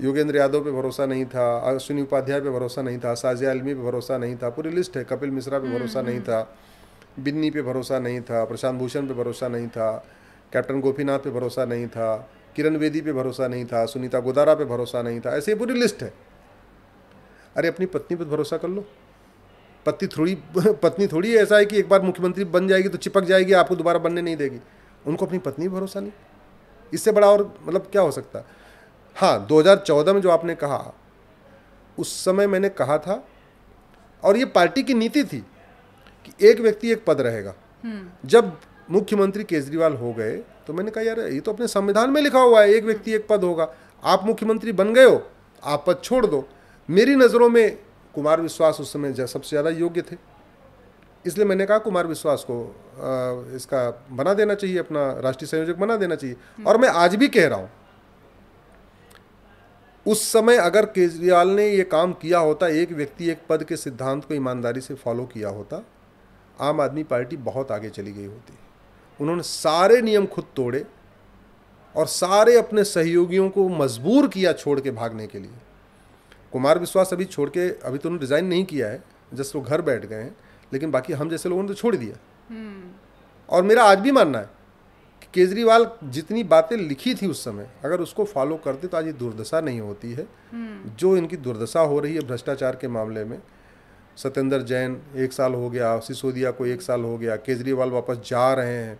योगेंद्र यादव पे भरोसा नहीं था अश्विनी उपाध्याय पे भरोसा नहीं था साजिया आलमी पे भरोसा नहीं था पूरी लिस्ट है कपिल मिश्रा पे भरोसा नहीं था बिन्नी पे भरोसा नहीं था प्रशांत भूषण पे भरोसा नहीं था कैप्टन गोपीनाथ पे भरोसा नहीं था किरण बेदी पे भरोसा नहीं था सुनीता गोदारा पे भरोसा नहीं था ऐसे पूरी लिस्ट है अरे अपनी पत्नी पर भरोसा कर लो पत्नी थोड़ी पत्नी थोड़ी ऐसा है कि एक बार मुख्यमंत्री बन जाएगी तो चिपक जाएगी आपको दोबारा बनने नहीं देगी उनको अपनी पत्नी भरोसा नहीं इससे बड़ा और मतलब क्या हो सकता है हाँ 2014 में जो आपने कहा उस समय मैंने कहा था और ये पार्टी की नीति थी कि एक व्यक्ति एक पद रहेगा हम्म। जब मुख्यमंत्री केजरीवाल हो गए तो मैंने कहा यार ये तो अपने संविधान में लिखा हुआ है एक व्यक्ति एक पद होगा आप मुख्यमंत्री बन गए हो आप पद छोड़ दो मेरी नज़रों में कुमार विश्वास उस समय सबसे ज़्यादा योग्य थे इसलिए मैंने कहा कुमार विश्वास को आ, इसका बना देना चाहिए अपना राष्ट्रीय संयोजक बना देना चाहिए हम्म। और मैं आज भी कह रहा हूँ उस समय अगर केजरीवाल ने ये काम किया होता एक व्यक्ति एक पद के सिद्धांत को ईमानदारी से फॉलो किया होता आम आदमी पार्टी बहुत आगे चली गई होती उन्होंने सारे नियम खुद तोड़े और सारे अपने सहयोगियों को मजबूर किया छोड़ के भागने के लिए कुमार विश्वास अभी छोड़ के अभी तो उन्होंने रिज़ाइन नहीं किया है जस्ट वो घर बैठ गए हैं लेकिन बाकी हम जैसे लोगों ने तो छोड़ दिया हम्म। और मेरा आज भी मानना है केजरीवाल जितनी बातें लिखी थी उस समय अगर उसको फॉलो करते तो आज ये दुर्दशा नहीं होती है हम्म। जो इनकी दुर्दशा हो रही है भ्रष्टाचार के मामले में सत्येंद्र जैन एक साल हो गया सिसोदिया को एक साल हो गया केजरीवाल वापस जा रहे हैं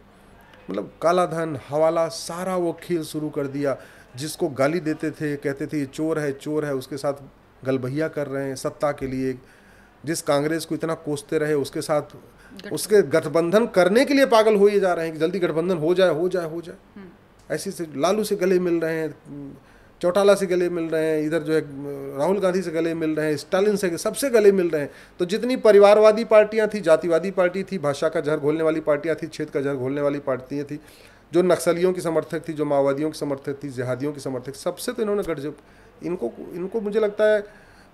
मतलब काला धन हवाला सारा वो खेल शुरू कर दिया जिसको गाली देते थे कहते थे ये चोर है चोर है उसके साथ गलबहिया कर रहे हैं सत्ता के लिए जिस कांग्रेस को इतना कोसते रहे उसके साथ उसके गठबंधन करने के लिए पागल हो जा रहे हैं कि जल्दी गठबंधन हो जाए हो जाए हो जाए हम्म। ऐसे से लालू से गले मिल रहे हैं चौटाला से गले मिल रहे हैं इधर जो है राहुल गांधी से गले मिल रहे हैं स्टालिन से सबसे गले मिल रहे हैं तो जितनी परिवारवादी पार्टियां थी जातिवादी पार्टी थी भाषा का जहर घोलने वाली पार्टियां थी छेद का जहर घोलने वाली पार्टियां थी जो नक्सलियों की समर्थक थी जो माओवादियों की समर्थक थी जिहादियों की समर्थक सबसे तो इन्होंने गठज इनको इनको मुझे लगता है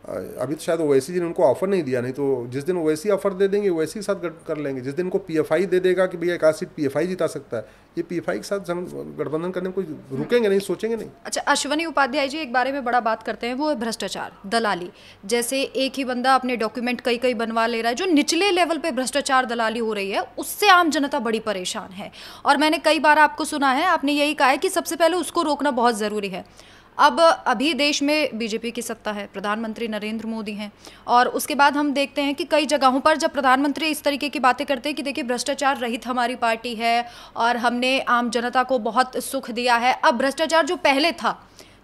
अभी तो शायद ओवैसी जी ने उनको ऑफर नहीं दिया नहीं तो जिस दिन ओवैसी ऑफर दे देंगे ओवैसी के साथ कर लेंगे जिस दिन उनको पीएफआई दे देगा कि भैया एक सीट पीएफआई जीता सकता है ये पीएफआई के साथ गठबंधन करने में कोई रुकेंगे नहीं सोचेंगे नहीं अच्छा अश्वनी उपाध्याय जी एक बारे में बड़ा बात करते हैं वो है भ्रष्टाचार दलाली जैसे एक ही बंदा अपने डॉक्यूमेंट कई कई बनवा ले रहा है जो निचले लेवल पर भ्रष्टाचार दलाली हो रही है उससे आम जनता बड़ी परेशान है और मैंने कई बार आपको सुना है आपने यही कहा है कि सबसे पहले उसको रोकना बहुत ज़रूरी है अब अभी देश में बीजेपी की सत्ता है प्रधानमंत्री नरेंद्र मोदी हैं और उसके बाद हम देखते हैं कि कई जगहों पर जब प्रधानमंत्री इस तरीके की बातें करते हैं कि देखिए भ्रष्टाचार रहित हमारी पार्टी है और हमने आम जनता को बहुत सुख दिया है अब भ्रष्टाचार जो पहले था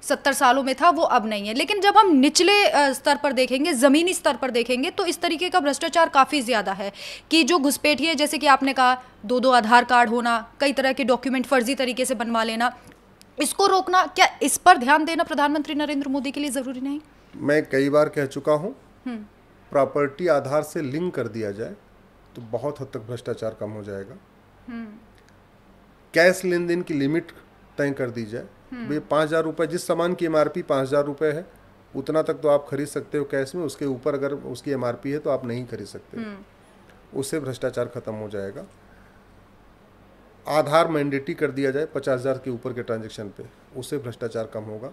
सत्तर सालों में था वो अब नहीं है लेकिन जब हम निचले स्तर पर देखेंगे ज़मीनी स्तर पर देखेंगे तो इस तरीके का भ्रष्टाचार काफ़ी ज़्यादा है कि जो घुसपैठिए जैसे कि आपने कहा दो दो आधार कार्ड होना कई तरह के डॉक्यूमेंट फर्जी तरीके से बनवा लेना इसको रोकना क्या इस पर ध्यान देना प्रधानमंत्री नरेंद्र मोदी के लिए जरूरी नहीं मैं कई बार कह चुका हूँ हम्म। प्रॉपर्टी आधार से लिंक कर दिया जाए तो बहुत हद तक भ्रष्टाचार कम हो जाएगा हम्म। कैश लेन देन की लिमिट तय कर दी जाए भाई हम्म। पाँच हज़ार रुपये जिस सामान की एम आर पी पाँच हज़ार रुपये है उतना तक तो आप खरीद सकते हो कैश में उसके ऊपर अगर उसकी एम आर पी है तो आप नहीं खरीद सकते उससे भ्रष्टाचार खत्म हो जाएगा आधार मैंडेटी कर दिया जाए पचास हज़ार के ऊपर के ट्रांजेक्शन पे उससे भ्रष्टाचार कम होगा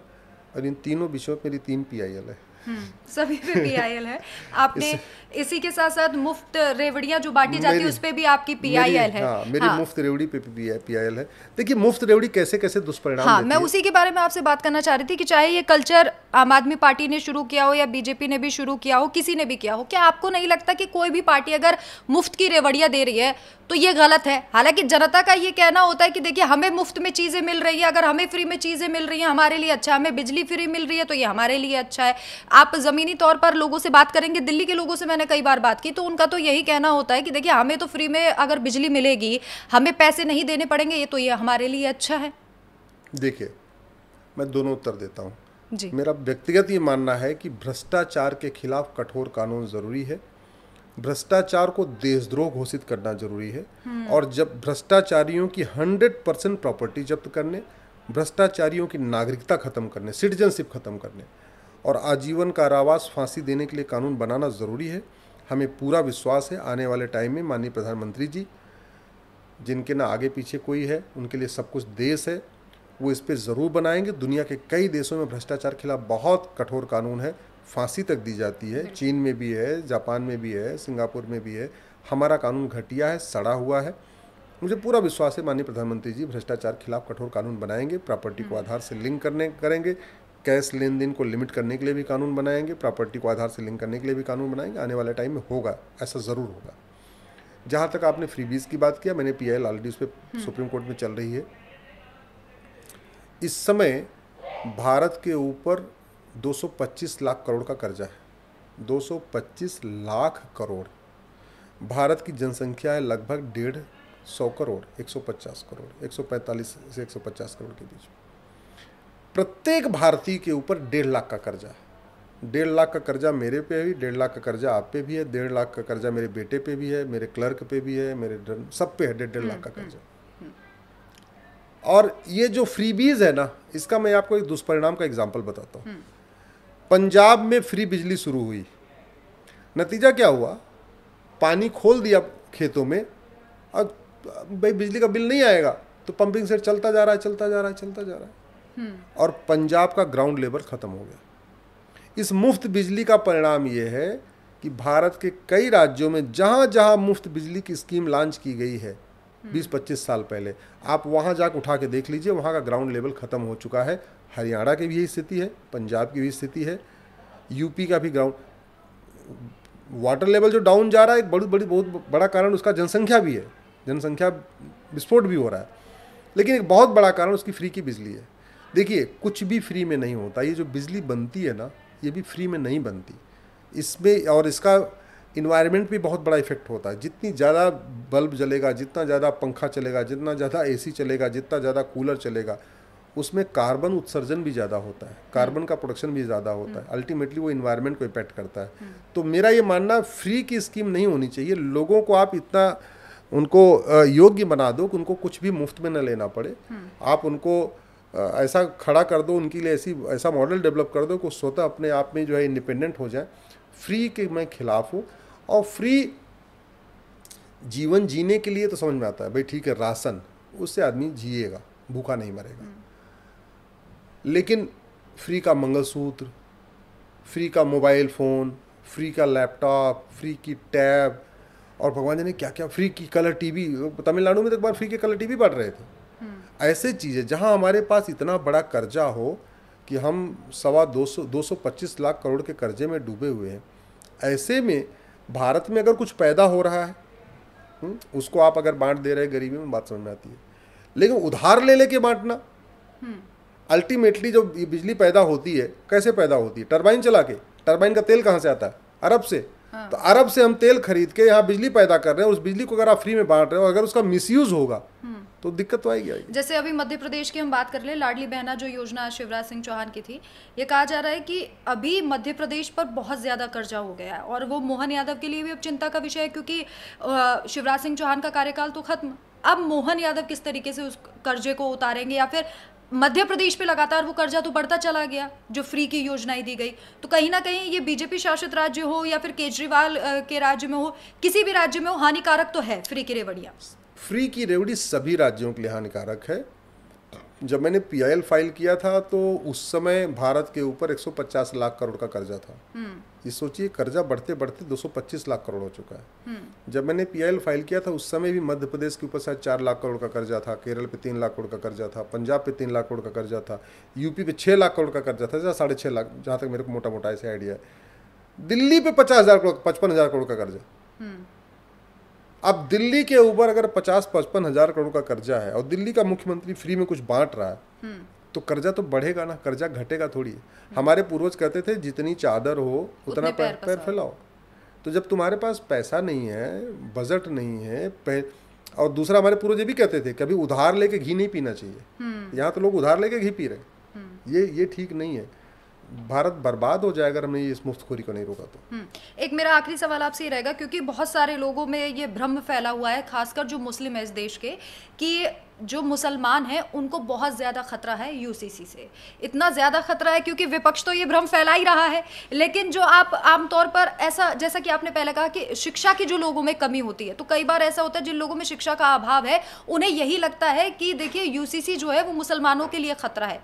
और इन तीनों विषयों पर मेरी तीन पी है हम्म। सभी पे पीआईएल है आपने इस, इसी के साथ साथ मुफ्त रेवड़ियां जो बांटी जाती है उस पर भी आपकी पीआईएल है हाँ, मेरी हाँ। मुफ्त रेवड़ी पे भी पीआईएल है देखिए मुफ्त रेवड़ी कैसे कैसे दुष्परिणाम हाँ, मैं उसी के बारे में आपसे बात करना चाह रही थी कि चाहे ये कल्चर आम आदमी पार्टी ने शुरू किया हो या बीजेपी ने भी शुरू किया हो किसी ने भी किया हो क्या आपको नहीं लगता कि कोई भी पार्टी अगर मुफ्त की रेवड़ियां दे रही है तो ये गलत है हालांकि जनता का ये कहना होता है कि देखिए हमें मुफ्त में चीज़ें मिल रही है अगर हमें फ्री में चीज़ें मिल रही है हमारे लिए अच्छा हमें बिजली फ्री मिल रही है तो ये हमारे लिए अच्छा है आप ज़मीनी तौर पर लोगों से बात करेंगे दिल्ली के लोगों से मैंने कई बार बात की तो उनका तो यही कहना होता है कि देखिए हमें तो फ्री में अगर बिजली मिलेगी हमें पैसे नहीं देने पड़ेंगे ये तो ये हमारे लिए अच्छा है देखिए मैं दोनों उत्तर देता हूँ जी मेरा व्यक्तिगत ये मानना है कि भ्रष्टाचार के खिलाफ कठोर कानून ज़रूरी है भ्रष्टाचार को देशद्रोह घोषित करना जरूरी है हम्म। और जब भ्रष्टाचारियों की हंड्रेड परसेंट प्रॉपर्टी जब्त करने भ्रष्टाचारियों की नागरिकता खत्म करने सिटीजनशिप खत्म करने और आजीवन कारावास फांसी देने के लिए कानून बनाना ज़रूरी है हमें पूरा विश्वास है आने वाले टाइम में माननीय प्रधानमंत्री जी जिनके ना आगे पीछे कोई है उनके लिए सब कुछ देश है वो इस पर ज़रूर बनाएंगे दुनिया के कई देशों में भ्रष्टाचार खिलाफ बहुत कठोर कानून है फांसी तक दी जाती है चीन में भी है जापान में भी है सिंगापुर में भी है हमारा कानून घटिया है सड़ा हुआ है मुझे पूरा विश्वास है माननीय प्रधानमंत्री जी भ्रष्टाचार खिलाफ कठोर कानून बनाएंगे प्रॉपर्टी को हम्म। आधार से लिंक करने करेंगे कैश लेन देन को लिमिट करने के लिए भी कानून बनाएंगे प्रॉपर्टी को आधार से लिंक करने के लिए भी कानून बनाएंगे आने वाले टाइम में होगा ऐसा ज़रूर होगा जहाँ तक आपने फ्रीबीज की बात किया मैंने पी आई ऑलरेडी उस पर हम्म। सुप्रीम कोर्ट में चल रही है इस समय भारत के ऊपर 225 लाख करोड़ का कर्जा है 225 लाख करोड़ भारत की जनसंख्या है लगभग डेढ़ सौ करोड़ 150 करोड़ 145 से 150 करोड़ के बीच में प्रत्येक भारतीय के ऊपर डेढ़ लाख का कर्जा है डेढ़ लाख का कर्जा मेरे पे भी डेढ़ लाख का कर्जा आप पे भी है डेढ़ लाख का कर्जा मेरे बेटे पे भी है मेरे क्लर्क पे भी है मेरे सब पे है डेढ़ डेढ़ लाख का हम्म, कर्जा हम्म, हम्म। और ये जो फ्रीबीज है ना इसका मैं आपको एक दुष्परिणाम का एग्जाम्पल बताता हूँ पंजाब में फ्री बिजली शुरू हुई नतीजा क्या हुआ पानी खोल दिया खेतों में और भाई बिजली का बिल नहीं आएगा तो पंपिंग सेट चलता जा रहा है चलता जा रहा है चलता जा रहा है और पंजाब का ग्राउंड लेबर ख़त्म हो गया इस मुफ्त बिजली का परिणाम यह है कि भारत के कई राज्यों में जहाँ जहाँ मुफ्त बिजली की स्कीम लॉन्च की गई है 20-25 साल पहले आप वहाँ जाकर उठा के देख लीजिए वहाँ का ग्राउंड लेवल ख़त्म हो चुका है हरियाणा की भी यही स्थिति है पंजाब की भी स्थिति है यूपी का भी ग्राउंड वाटर लेवल जो डाउन जा रहा है एक बड़ी बड़ी बहुत बड़ा कारण उसका जनसंख्या भी है जनसंख्या विस्फोट भी हो रहा है लेकिन एक बहुत बड़ा कारण उसकी फ्री की बिजली है देखिए कुछ भी फ्री में नहीं होता ये जो बिजली बनती है ना ये भी फ्री में नहीं बनती इसमें और इसका इन्वायरमेंट भी बहुत बड़ा इफेक्ट होता है जितनी ज़्यादा बल्ब जलेगा जितना ज़्यादा पंखा चलेगा जितना ज़्यादा एसी चलेगा जितना ज़्यादा कूलर चलेगा उसमें कार्बन उत्सर्जन भी ज़्यादा होता है कार्बन हम्म। का प्रोडक्शन भी ज़्यादा होता है अल्टीमेटली हम्म। वो इन्वायरमेंट को इफेक्ट करता है हम्म। तो मेरा ये मानना फ्री की स्कीम नहीं होनी चाहिए लोगों को आप इतना उनको योग्य बना दो कि उनको कुछ भी मुफ्त में न लेना पड़े आप उनको ऐसा खड़ा कर दो उनके लिए ऐसी ऐसा मॉडल डेवलप कर दो कि स्वतः अपने आप में जो है इंडिपेंडेंट हो जाए फ्री के मैं खिलाफ हूँ और फ्री जीवन जीने के लिए तो समझ में आता है भाई ठीक है राशन उससे आदमी जिएगा भूखा नहीं मरेगा लेकिन फ्री का मंगलसूत्र फ्री का मोबाइल फ़ोन फ्री का लैपटॉप फ्री की टैब और भगवान जी ने क्या क्या फ्री की कलर टीवी तमिलनाडु में तो एक बार फ्री के कलर टीवी बांट रहे थे ऐसे चीज़ें जहाँ हमारे पास इतना बड़ा कर्जा हो कि हम सवा दो सौ दो सौ पच्चीस लाख करोड़ के कर्जे में डूबे हुए हैं ऐसे में भारत में अगर कुछ पैदा हो रहा है हम्म, उसको आप अगर बांट दे रहे गरीबी में बात समझ में आती है लेकिन उधार ले लेके बांटना हम्म। अल्टीमेटली जो बिजली पैदा होती है कैसे पैदा होती है टरबाइन चला के टरबाइन का तेल कहाँ से आता है अरब से हाँ। तो अरब से हम तेल खरीद के यहाँ बिजली पैदा कर रहे हैं उस बिजली को अगर आप फ्री में बांट रहे हो अगर उसका मिसयूज होगा हम्म। तो दिक्कत तो आएगी आएगी जैसे अभी मध्य प्रदेश की हम बात कर ले लाडली बहना जो योजना शिवराज सिंह चौहान की थी ये कहा जा रहा है कि अभी मध्य प्रदेश पर बहुत ज़्यादा कर्जा हो गया है और वो मोहन यादव के लिए भी अब चिंता का विषय है क्योंकि शिवराज सिंह चौहान का कार्यकाल तो खत्म अब मोहन यादव किस तरीके से उस कर्जे को उतारेंगे या फिर मध्य प्रदेश पे लगातार वो कर्जा तो बढ़ता चला गया जो फ्री की योजनाएं दी गई तो कहीं ना कहीं ये बीजेपी शासित राज्य हो या फिर केजरीवाल के राज्य में हो किसी भी राज्य में हो हानिकारक तो है फ्री की रेवड़िया फ्री की रेवड़ी सभी राज्यों के लिए हानिकारक है जब मैंने पी फाइल किया था तो उस समय भारत के ऊपर 150 लाख करोड़ का कर्जा था हम्म। ये सोचिए कर्जा बढ़ते बढ़ते 225 लाख करोड़ हो चुका है हम्म। जब मैंने पी फाइल किया था उस समय भी मध्य प्रदेश के ऊपर शायद चार लाख करोड़ का कर्जा था केरल पे तीन लाख करोड़ का कर्जा था पंजाब पे तीन लाख करोड़ का कर्जा था यूपी पे छः लाख करोड़ का कर्जा था जहाँ साढ़े छः लाख जहाँ तक मेरे को मोटा मोटा ऐसे आइडिया है दिल्ली पे पचास हज़ार करोड़ पचपन हज़ार करोड़ का कर्जा अब दिल्ली के ऊपर अगर पचास पचपन हजार करोड़ का कर्जा है और दिल्ली का मुख्यमंत्री फ्री में कुछ बांट रहा है हम्म। तो कर्जा तो बढ़ेगा ना कर्जा घटेगा थोड़ी हमारे पूर्वज कहते थे जितनी चादर हो उतना पैर पैर फैलाओ तो जब तुम्हारे पास पैसा नहीं है बजट नहीं है और दूसरा हमारे पूर्वज ये भी कहते थे कभी उधार लेके घी नहीं पीना चाहिए हम्म। यहाँ तो लोग उधार लेके घी पी रहे हम्म। ये ये ठीक नहीं है भारत बर्बाद हो जाएगा अगर हमने इस मुफ्तखोरी को नहीं रोका तो हम्म, एक मेरा आखिरी सवाल आपसे रहेगा क्योंकि बहुत सारे लोगों में ये भ्रम फैला हुआ है खासकर जो मुस्लिम है इस देश के कि जो मुसलमान हैं उनको बहुत ज़्यादा खतरा है यूसीसी से इतना ज़्यादा खतरा है क्योंकि विपक्ष तो ये भ्रम फैला ही रहा है लेकिन जो आप आमतौर पर ऐसा जैसा कि आपने पहले कहा कि शिक्षा की जो लोगों में कमी होती है तो कई बार ऐसा होता है जिन लोगों में शिक्षा का अभाव है उन्हें यही लगता है कि देखिए यूसीसी जो है वो मुसलमानों के लिए खतरा है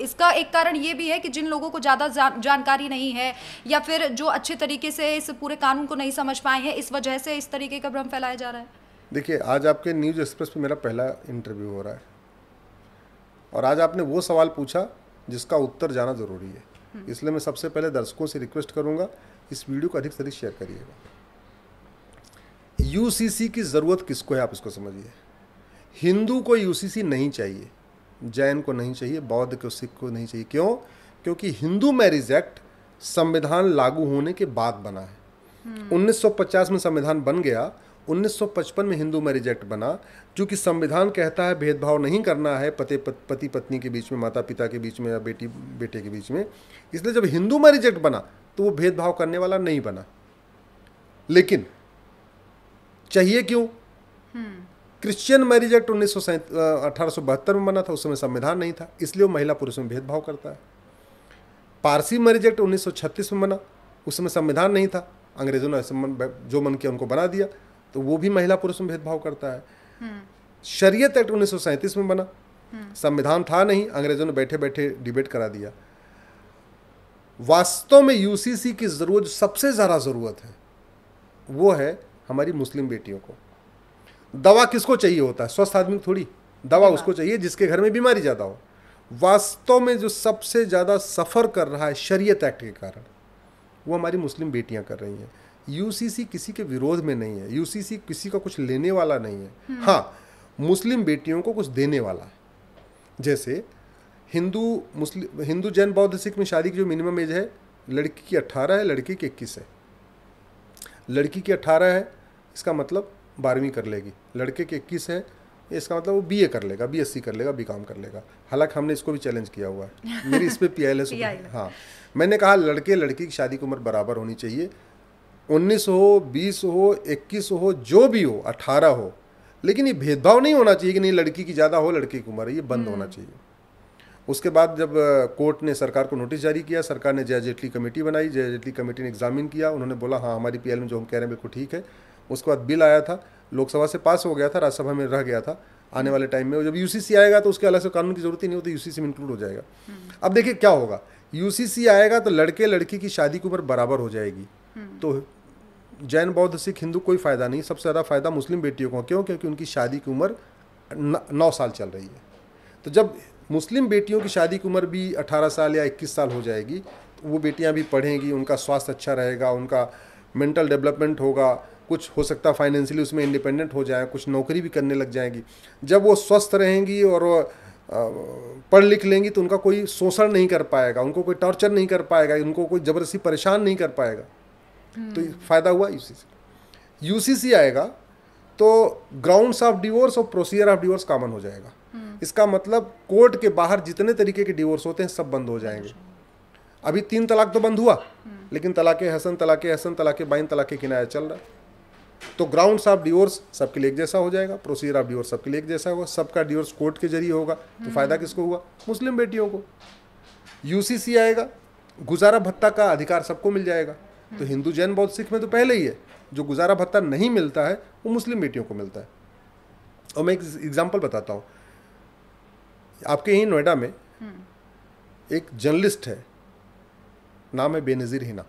इसका एक कारण ये भी है कि जिन लोगों को ज़्यादा जा, जानकारी नहीं है या फिर जो अच्छे तरीके से इस पूरे कानून को नहीं समझ पाए हैं इस वजह से इस तरीके का भ्रम फैलाया जा रहा है देखिए आज आपके न्यूज़ एक्सप्रेस पे मेरा पहला इंटरव्यू हो रहा है और आज आपने वो सवाल पूछा जिसका उत्तर जाना ज़रूरी है हम्म। इसलिए मैं सबसे पहले दर्शकों से रिक्वेस्ट करूँगा इस वीडियो को अधिक से अधिक शेयर करिएगा यूसीसी की ज़रूरत किसको है आप इसको समझिए हिंदू को यूसीसी नहीं चाहिए जैन को नहीं चाहिए बौद्ध को सिख को नहीं चाहिए क्यों क्योंकि हिंदू मैरिज एक्ट संविधान लागू होने के बाद बना है hmm. हम्म। 1950 में संविधान बन गया 1955 में हिंदू मैरिज एक्ट बना जो संविधान कहता है भेदभाव नहीं करना है पति पति पत्नी के बीच में माता पिता के बीच में या बेटी बेटे के बीच में इसलिए जब हिंदू मैरिज एक्ट बना तो वो भेदभाव करने वाला नहीं बना लेकिन चाहिए क्यों हम्म। क्रिश्चियन मैरिज एक्ट उन्नीस अठारह में बना था उस समय संविधान नहीं था इसलिए वो महिला पुरुष में भेदभाव करता है पारसी मैरिज एक्ट उन्नीस में बना उस समय संविधान नहीं था अंग्रेजों ने ऐसे जो मन किया उनको बना दिया तो वो भी महिला पुरुष में भेदभाव करता है हम्म। शरीयत एक्ट उन्नीस में बना हम्म। संविधान था नहीं अंग्रेजों ने बैठे बैठे डिबेट करा दिया वास्तव में यूसीसी की ज़रूरत सबसे ज़्यादा ज़रूरत है वो है हमारी मुस्लिम बेटियों को दवा किसको चाहिए होता है स्वस्थ आदमी थोड़ी दवा उसको चाहिए जिसके घर में बीमारी ज़्यादा हो वास्तव में जो सबसे ज़्यादा सफ़र कर रहा है शरीयत एक्ट के कारण वो हमारी मुस्लिम बेटियां कर रही हैं यूसीसी किसी के विरोध में नहीं है यूसीसी किसी का कुछ लेने वाला नहीं है हम्म। हाँ मुस्लिम बेटियों को कुछ देने वाला है जैसे हिंदू मुस्लिम हिंदू जैन बौद्ध सिख में शादी की जो मिनिमम एज है लड़की की अट्ठारह है लड़के की इक्कीस है लड़की की अट्ठारह है इसका मतलब बारहवीं कर लेगी लड़के के इक्कीस है इसका मतलब वो बी कर लेगा बी कर लेगा बी कर लेगा हालांकि हमने इसको भी चैलेंज किया हुआ है मेरी इस पर पी आई हाँ मैंने कहा लड़के लड़की की शादी की उम्र बराबर होनी चाहिए उन्नीस हो बीस हो इक्कीस हो जो भी हो 18 हो लेकिन ये भेदभाव नहीं होना चाहिए कि नहीं लड़की की ज़्यादा हो लड़की की उम्र ये बंद होना हम्म। चाहिए उसके बाद जब कोर्ट ने सरकार को नोटिस जारी किया सरकार ने जया जेटली कमेटी बनाई जय जेटली कमेटी ने एग्जामिन किया उन्होंने बोला हाँ हमारी पी में जो हम कह रहे हैं बिल्कुल ठीक है उसके बाद बिल आया था लोकसभा से पास हो गया था राज्यसभा में रह गया था आने वाले टाइम में जब यूसीसी आएगा तो उसके अलग से कानून की जरूरत ही नहीं होती यूसीसी में इंक्लूड हो जाएगा अब देखिए क्या होगा यूसीसी आएगा तो लड़के लड़की की शादी की उम्र बराबर हो जाएगी तो जैन बौद्ध सिख हिंदू कोई फ़ायदा नहीं सबसे ज़्यादा फ़ायदा मुस्लिम बेटियों को क्यों क्योंकि उनकी शादी की उम्र नौ साल चल रही है तो जब मुस्लिम बेटियों की शादी की उम्र भी अठारह साल या इक्कीस साल हो जाएगी तो वो बेटियाँ भी पढ़ेंगी उनका स्वास्थ्य अच्छा रहेगा उनका मेंटल डेवलपमेंट होगा कुछ हो सकता है फाइनेंशियली उसमें इंडिपेंडेंट हो जाए कुछ नौकरी भी करने लग जाएंगी जब वो स्वस्थ रहेंगी और पढ़ लिख लेंगी तो उनका कोई शोषण नहीं कर पाएगा उनको कोई टॉर्चर नहीं कर पाएगा उनको कोई ज़बरदस्ती परेशान नहीं कर पाएगा तो हम्म। फ़ायदा हुआ यू सी यूसीसी आएगा तो ग्राउंड्स ऑफ डिवोर्स और प्रोसीजर ऑफ डिवोर्स कॉमन हो जाएगा हम्म। इसका मतलब कोर्ट के बाहर जितने तरीके के डिवोर्स होते हैं सब बंद हो जाएंगे अच्छा। अभी तीन तलाक तो बंद हुआ हम्म। लेकिन तलाक हसन तलाक हसन तलाक बाइन तलाक किनाया चल रहा तो ग्राउंड्स ऑफ डिवोर्स सबके लिए एक जैसा हो जाएगा प्रोसीजर ऑफ डिवोर्स सबके लिए एक जैसा होगा सबका डिवोर्स कोर्ट के जरिए होगा तो हम्म। फ़ायदा किसको हुआ मुस्लिम बेटियों को यूसीसी आएगा गुजारा भत्ता का अधिकार सबको मिल जाएगा हम्म। तो हिंदू जैन बौद्ध सिख में तो पहले ही है जो गुजारा भत्ता नहीं मिलता है वो मुस्लिम बेटियों को मिलता है और मैं एक एग्जाम्पल बताता हूँ आपके यहीं नोएडा में हम्म। एक जर्नलिस्ट है नाम है बेनज़ीर हिना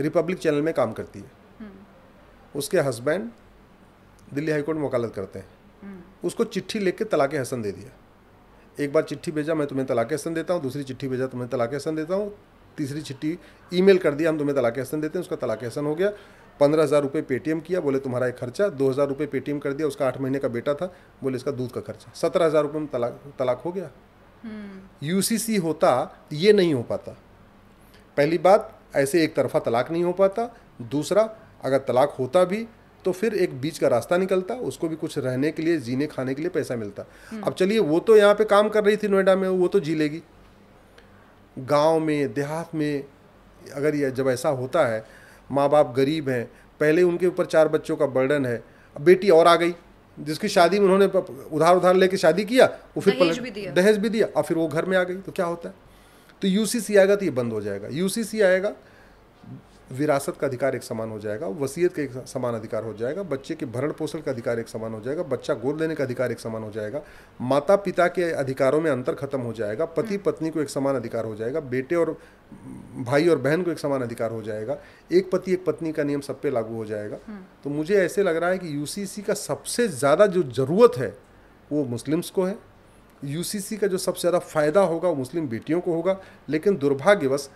रिपब्लिक चैनल में काम करती है उसके हस्बैंड दिल्ली हाईकोर्ट में वकालत करते हैं हम्म। उसको चिट्ठी लिख के तलाक हसन दे दिया एक बार चिट्ठी भेजा मैं तुम्हें तलाक हसन देता हूँ दूसरी चिट्ठी भेजा तुम्हें तलाक हसन देता हूँ तीसरी चिट्ठी ईमेल कर दिया हम तुम्हें तलाक हसन देते हैं उसका तलाक हसन हो गया पंद्रह हज़ार रुपये पेटीएम किया बोले तुम्हारा एक खर्चा दो हज़ार रुपये पेटीएम कर दिया उसका आठ महीने का बेटा था बोले इसका दूध का खर्चा सत्रह हज़ार रुपये में तलाक तलाक हो गया यूसीसी हम्म। होता ये नहीं हो पाता पहली बात ऐसे एक तरफा तलाक नहीं हो पाता दूसरा अगर तलाक होता भी तो फिर एक बीच का रास्ता निकलता उसको भी कुछ रहने के लिए जीने खाने के लिए पैसा मिलता हम्म। अब चलिए वो तो यहाँ पे काम कर रही थी नोएडा में वो तो जी लेगी गाँव में देहात में अगर ये जब ऐसा होता है माँ बाप गरीब हैं पहले उनके ऊपर चार बच्चों का बर्डन है अब बेटी और आ गई जिसकी शादी में उन्होंने उधार उधार लेके शादी किया वो फिर दहेज भी दिया दहेज भी दिया और फिर वो घर में आ गई तो क्या होता है तो यू सी आएगा तो ये बंद हो जाएगा यू सी आएगा विरासत का अधिकार एक समान हो जाएगा वसीयत का एक समान अधिकार हो जाएगा बच्चे के भरण पोषण का अधिकार एक समान हो जाएगा बच्चा गोद लेने का अधिकार एक समान हो जाएगा माता पिता के अधिकारों में अंतर खत्म हो जाएगा पति पत्नी को एक समान अधिकार हो जाएगा बेटे और भाई और बहन को एक समान अधिकार हो जाएगा एक पति एक पत्नी का नियम सब पे लागू हो जाएगा हम्म। तो मुझे ऐसे लग रहा है कि यूसीसी का सबसे ज़्यादा जो ज़रूरत है वो मुस्लिम्स को है यूसीसी का जो सबसे ज़्यादा फ़ायदा होगा वो मुस्लिम बेटियों को होगा लेकिन दुर्भाग्यवश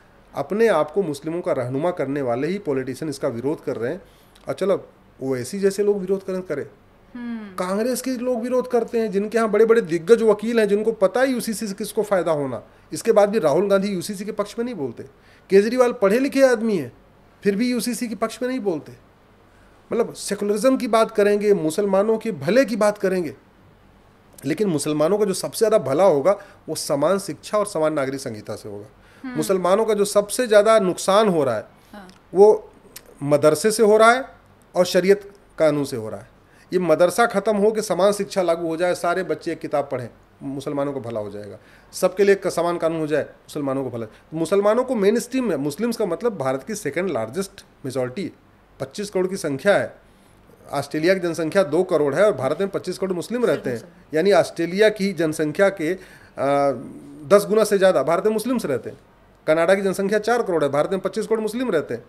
अपने आप को मुस्लिमों का रहनुमा करने वाले ही पॉलिटिशियन इसका विरोध कर रहे हैं और चलो वो ऐसी जैसे लोग विरोध करें करें हम्म। कांग्रेस के लोग विरोध करते हैं जिनके यहाँ बड़े बड़े दिग्गज वकील हैं जिनको पता है यूसीसी से किसको फायदा होना इसके बाद भी राहुल गांधी यूसीसी के पक्ष में नहीं बोलते केजरीवाल पढ़े लिखे आदमी है फिर भी यूसीसी के पक्ष में नहीं बोलते मतलब सेकुलरिज्म की बात करेंगे मुसलमानों के भले की बात करेंगे लेकिन मुसलमानों का जो सबसे ज़्यादा भला होगा वो समान शिक्षा और समान नागरिक संहिता से होगा हम्म। मुसलमानों का जो सबसे ज़्यादा नुकसान हो रहा है हाँ। वो मदरसे से हो रहा है और शरीयत कानून से हो रहा है ये मदरसा ख़त्म हो कि समान शिक्षा लागू हो जाए सारे बच्चे एक किताब पढ़ें मुसलमानों को भला हो जाएगा सबके लिए समान कानून हो जाए मुसलमानों को भला मुसलमानों को मेन स्ट्रीम में मुस्लिम्स का मतलब भारत की सेकेंड लार्जेस्ट मेजोरिटी पच्चीस करोड़ की संख्या है ऑस्ट्रेलिया की जनसंख्या दो करोड़ है और भारत में पच्चीस करोड़ मुस्लिम रहते हैं यानी ऑस्ट्रेलिया की जनसंख्या के आ, दस गुना से ज़्यादा भारत में मुस्लिम्स रहते हैं कनाडा की जनसंख्या चार करोड़ है भारत में पच्चीस करोड़ मुस्लिम रहते हैं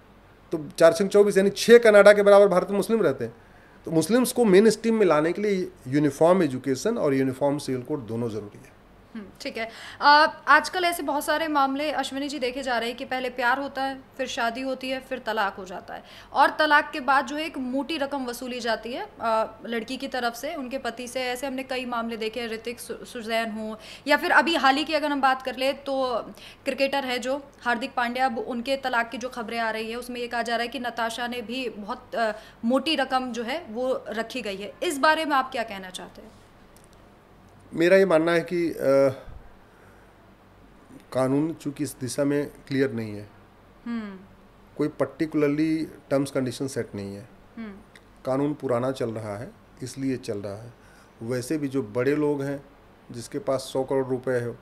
तो चार सौ चौबीस यानी छः कनाडा के बराबर भारत में मुस्लिम रहते हैं तो मुस्लिम्स को मेन स्ट्रीम में लाने के लिए यूनिफॉर्म एजुकेशन और यूनिफॉर्म सिविल कोड दोनों ज़रूरी है हम्म, ठीक है आजकल ऐसे बहुत सारे मामले अश्विनी जी देखे जा रहे हैं कि पहले प्यार होता है फिर शादी होती है फिर तलाक हो जाता है और तलाक के बाद जो है एक मोटी रकम वसूली जाती है आ, लड़की की तरफ से उनके पति से ऐसे हमने कई मामले देखे हैं ऋतिक सुजैन हो या फिर अभी हाल ही की अगर हम बात कर ले तो क्रिकेटर है जो हार्दिक पांड्या अब उनके तलाक की जो खबरें आ रही है उसमें ये कहा जा रहा है कि नताशा ने भी बहुत मोटी रकम जो है वो रखी गई है इस बारे में आप क्या कहना चाहते हैं मेरा ये मानना है कि आ, कानून चूंकि इस दिशा में क्लियर नहीं है hmm. कोई पर्टिकुलरली टर्म्स कंडीशन सेट नहीं है hmm. कानून पुराना चल रहा है इसलिए चल रहा है वैसे भी जो बड़े लोग हैं जिसके पास सौ करोड़ रुपए है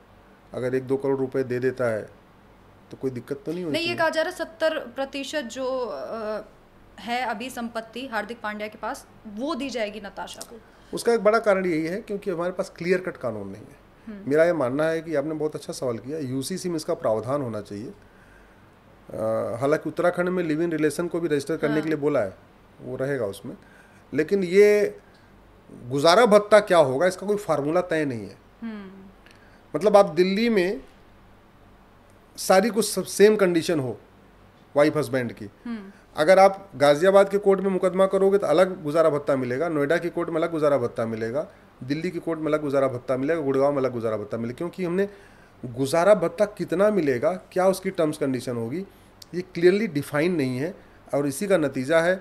अगर एक दो करोड़ रुपए दे देता है तो कोई दिक्कत तो नहीं होती नहीं ये कहा जा रहा है सत्तर प्रतिशत जो है अभी संपत्ति हार्दिक पांड्या के पास वो दी जाएगी नताशा को उसका एक बड़ा कारण यही है क्योंकि हमारे पास क्लियर कट कानून नहीं है हम्म। मेरा यह मानना है कि आपने बहुत अच्छा सवाल किया यूसीसी में इसका प्रावधान होना चाहिए हालांकि उत्तराखंड में लिव इन रिलेशन को भी रजिस्टर करने के लिए हाँ। बोला है वो रहेगा उसमें लेकिन ये गुजारा भत्ता क्या होगा इसका कोई फार्मूला तय नहीं है हम्म। मतलब आप दिल्ली में सारी कुछ सेम कंडीशन हो वाइफ हस्बैंड की हम्म। अगर आप गाज़ियाबाद के कोर्ट में मुकदमा करोगे तो अलग गुजारा भत्ता मिलेगा नोएडा की कोर्ट में अलग गुजारा भत्ता मिलेगा दिल्ली की कोर्ट में अलग गुजारा भत्ता मिलेगा गुड़गांव में अलग गुजारा भत्ता मिलेगा क्योंकि हमने गुजारा भत्ता कितना मिलेगा क्या उसकी टर्म्स कंडीशन होगी ये क्लियरली डिफाइन नहीं है और इसी का नतीजा है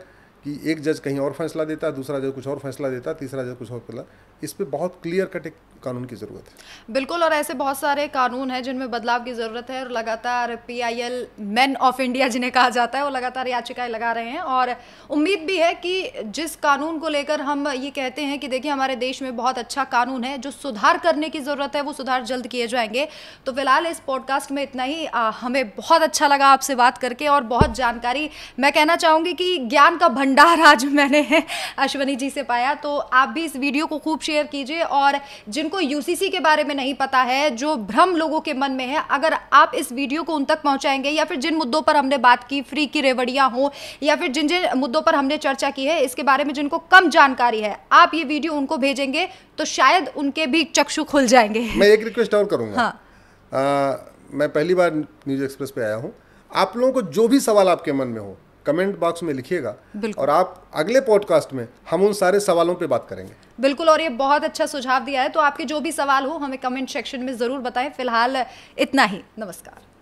कि एक जज कहीं और फैसला देता है दूसरा जज कुछ और फैसला देता है तीसरा जज कुछ और फैसला इस पर बहुत क्लियर कट एक कानून की ज़रूरत है बिल्कुल और ऐसे बहुत सारे कानून हैं जिनमें बदलाव की ज़रूरत है और लगातार पीआईएल मैन ऑफ इंडिया जिन्हें कहा जाता है वो लगातार याचिकाएं लगा रहे हैं और उम्मीद भी है कि जिस कानून को लेकर हम ये कहते हैं कि देखिए हमारे देश में बहुत अच्छा कानून है जो सुधार करने की ज़रूरत है वो सुधार जल्द किए जाएंगे तो फिलहाल इस पॉडकास्ट में इतना ही आ, हमें बहुत अच्छा लगा आपसे बात करके और बहुत जानकारी मैं कहना चाहूंगी कि ज्ञान का भंडार आज मैंने अश्वनी जी से पाया तो आप भी इस वीडियो को खूब शेयर कीजिए और जिनको यूसीसी के बारे में नहीं पता है जो भ्रम लोगों के मन में है अगर आप इस वीडियो को उन तक पहुंचाएंगे या फिर जिन मुद्दों पर हमने बात की फ्री की रेवड़ियां हो या फिर जिन जिन मुद्दों पर हमने चर्चा की है इसके बारे में जिनको कम जानकारी है आप ये वीडियो उनको भेजेंगे तो शायद उनके भी चक्षु खुल जाएंगे मैं एक रिक्वेस्ट और करूँगा हाँ आ, मैं पहली बार न्यूज एक्सप्रेस पे आया हूँ आप लोगों को जो भी सवाल आपके मन में हो कमेंट बॉक्स में लिखिएगा और आप अगले पॉडकास्ट में हम उन सारे सवालों पे बात करेंगे बिल्कुल और ये बहुत अच्छा सुझाव दिया है तो आपके जो भी सवाल हो हमें कमेंट सेक्शन में ज़रूर बताएं फिलहाल इतना ही नमस्कार